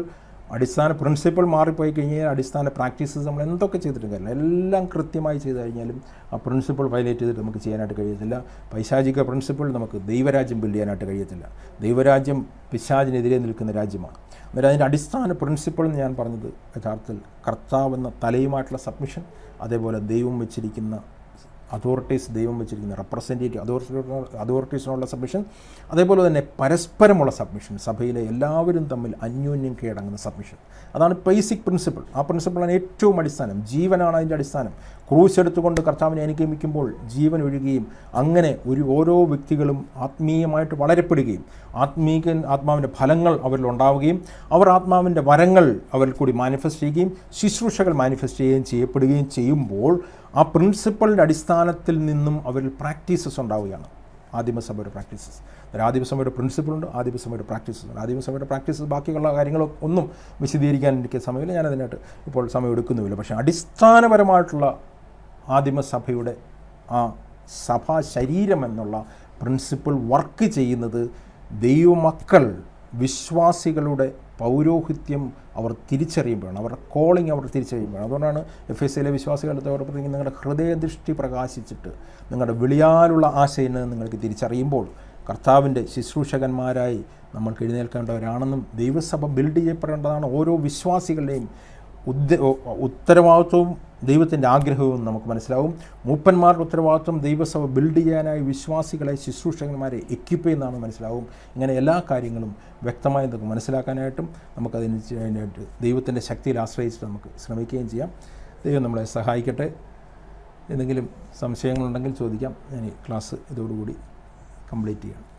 അടിസ്ഥാന പ്രിൻസിപ്പിൾ മാറിപ്പോയി കഴിഞ്ഞാൽ അടിസ്ഥാന പ്രാക്ടീസസ് നമ്മൾ എന്തൊക്കെ ചെയ്തിട്ടും കാര്യം എല്ലാം കൃത്യമായി ചെയ്തു കഴിഞ്ഞാലും ആ പ്രിൻസിപ്പിൾ വയലേറ്റ് ചെയ്തിട്ട് നമുക്ക് ചെയ്യാനായിട്ട് കഴിയത്തില്ല പൈശാചിക പ്രിൻസിപ്പിൾ നമുക്ക് ദൈവരാജ്യം ബിൽഡ് ചെയ്യാനായിട്ട് കഴിയത്തില്ല ദൈവരാജ്യം പിശാചിനെതിരെ നിൽക്കുന്ന രാജ്യമാണ് അന്നേരം അതിൻ്റെ അടിസ്ഥാന പ്രിൻസിപ്പിൾ എന്ന് ഞാൻ പറഞ്ഞത് യഥാർത്ഥത്തിൽ കർത്താവെന്ന തലയുമായിട്ടുള്ള സബ്മിഷൻ അതേപോലെ ദൈവം വെച്ചിരിക്കുന്ന അതോറിറ്റീസ് ദൈവം വെച്ചിരിക്കുന്ന റെപ്രസെൻറ്റേറ്റീവ് അതോറിറ്റി അതോറിറ്റീസിനുള്ള സബ്മിഷൻ അതേപോലെ തന്നെ പരസ്പരമുള്ള സബ്മിഷൻ സഭയിലെ എല്ലാവരും തമ്മിൽ അന്യോന്യം കീഴടങ്ങുന്ന സബ്മിഷൻ അതാണ് ബേസിക് പ്രിൻസിപ്പിൾ ആ പ്രിൻസിപ്പിളാണ് ഏറ്റവും അടിസ്ഥാനം ജീവനാണ് അതിൻ്റെ അടിസ്ഥാനം ക്രൂശ് എടുത്തുകൊണ്ട് കർത്താവിനെ അനുഗമിക്കുമ്പോൾ ജീവൻ ഒഴുകുകയും അങ്ങനെ ഒരു ഓരോ വ്യക്തികളും ആത്മീയമായിട്ട് വളരെപ്പെടുകയും ആത്മീക ആത്മാവിൻ്റെ ഫലങ്ങൾ അവരിൽ ഉണ്ടാവുകയും അവർ ആത്മാവിൻ്റെ വരങ്ങൾ അവരിൽ കൂടി മാനിഫെസ്റ്റ് ചെയ്യുകയും ശുശ്രൂഷകൾ മാനിഫെസ്റ്റ് ചെയ്യുകയും ചെയ്യപ്പെടുകയും ചെയ്യുമ്പോൾ ആ പ്രിൻസിപ്പളിൻ്റെ അടിസ്ഥാനത്തിൽ നിന്നും അവരിൽ പ്രാക്ടീസസ് ഉണ്ടാവുകയാണ് ആദിമസഭയുടെ പ്രാക്ടീസസ് ആദിമസഭയുടെ പ്രിൻസിപ്പിളുണ്ട് ആദിമസഭയുടെ പ്രാക്ടീസസ് ഉണ്ട് ആദിമസഭയുടെ പ്രാക്ടീസസ് ബാക്കിയുള്ള കാര്യങ്ങൾ ഒന്നും വിശദീകരിക്കാൻ എനിക്ക് സമയമില്ല ഞാൻ അതിനായിട്ട് ഇപ്പോൾ സമയം എടുക്കുന്നുമില്ല പക്ഷേ അടിസ്ഥാനപരമായിട്ടുള്ള ആദിമസഭയുടെ ആ സഭാ ശരീരം എന്നുള്ള പ്രിൻസിപ്പിൾ വർക്ക് ചെയ്യുന്നത് ദൈവമക്കൾ വിശ്വാസികളുടെ പൗരോഹിത്യം അവർ തിരിച്ചറിയുമ്പോഴാണ് അവരുടെ കോളിംഗ് അവർ തിരിച്ചറിയുമ്പോഴാണ് അതുകൊണ്ടാണ് എഫ് എസ് സിയിലെ വിശ്വാസികളുടെ ഓർപ്പിക്കുന്നത് നിങ്ങളുടെ ഹൃദയദൃഷ്ടി പ്രകാശിച്ചിട്ട് നിങ്ങളുടെ വിളിയാലുള്ള ആശയെന്ന് നിങ്ങൾക്ക് തിരിച്ചറിയുമ്പോൾ കർത്താവിൻ്റെ ശുശ്രൂഷകന്മാരായി നമ്മൾ എഴുന്നേൽക്കേണ്ടവരാണെന്നും ദൈവസഭ ബിൽഡ് ചെയ്യപ്പെടേണ്ടതാണ് ഓരോ വിശ്വാസികളുടെയും ഉദ്ദേ ഉത്തരവാദിത്വവും ദൈവത്തിൻ്റെ ആഗ്രഹവും നമുക്ക് മനസ്സിലാവും മൂപ്പന്മാരുടെ ഉത്തരവാദിത്വം ദൈവസഭ ബിൽഡ് ചെയ്യാനായി വിശ്വാസികളെ ശുശ്രൂഷകന്മാരെ എക്യുപ്പ് ചെയ്യുന്നതാണ് മനസ്സിലാവും ഇങ്ങനെ എല്ലാ കാര്യങ്ങളും വ്യക്തമായി നമുക്ക് മനസ്സിലാക്കാനായിട്ടും അതിനായിട്ട് ദൈവത്തിൻ്റെ ശക്തിയിൽ ആശ്രയിച്ച് നമുക്ക് ശ്രമിക്കുകയും ചെയ്യാം ദൈവം നമ്മളെ സഹായിക്കട്ടെ എന്തെങ്കിലും സംശയങ്ങളുണ്ടെങ്കിൽ ചോദിക്കാം ഞാൻ ക്ലാസ് ഇതോടുകൂടി കംപ്ലീറ്റ് ചെയ്യാം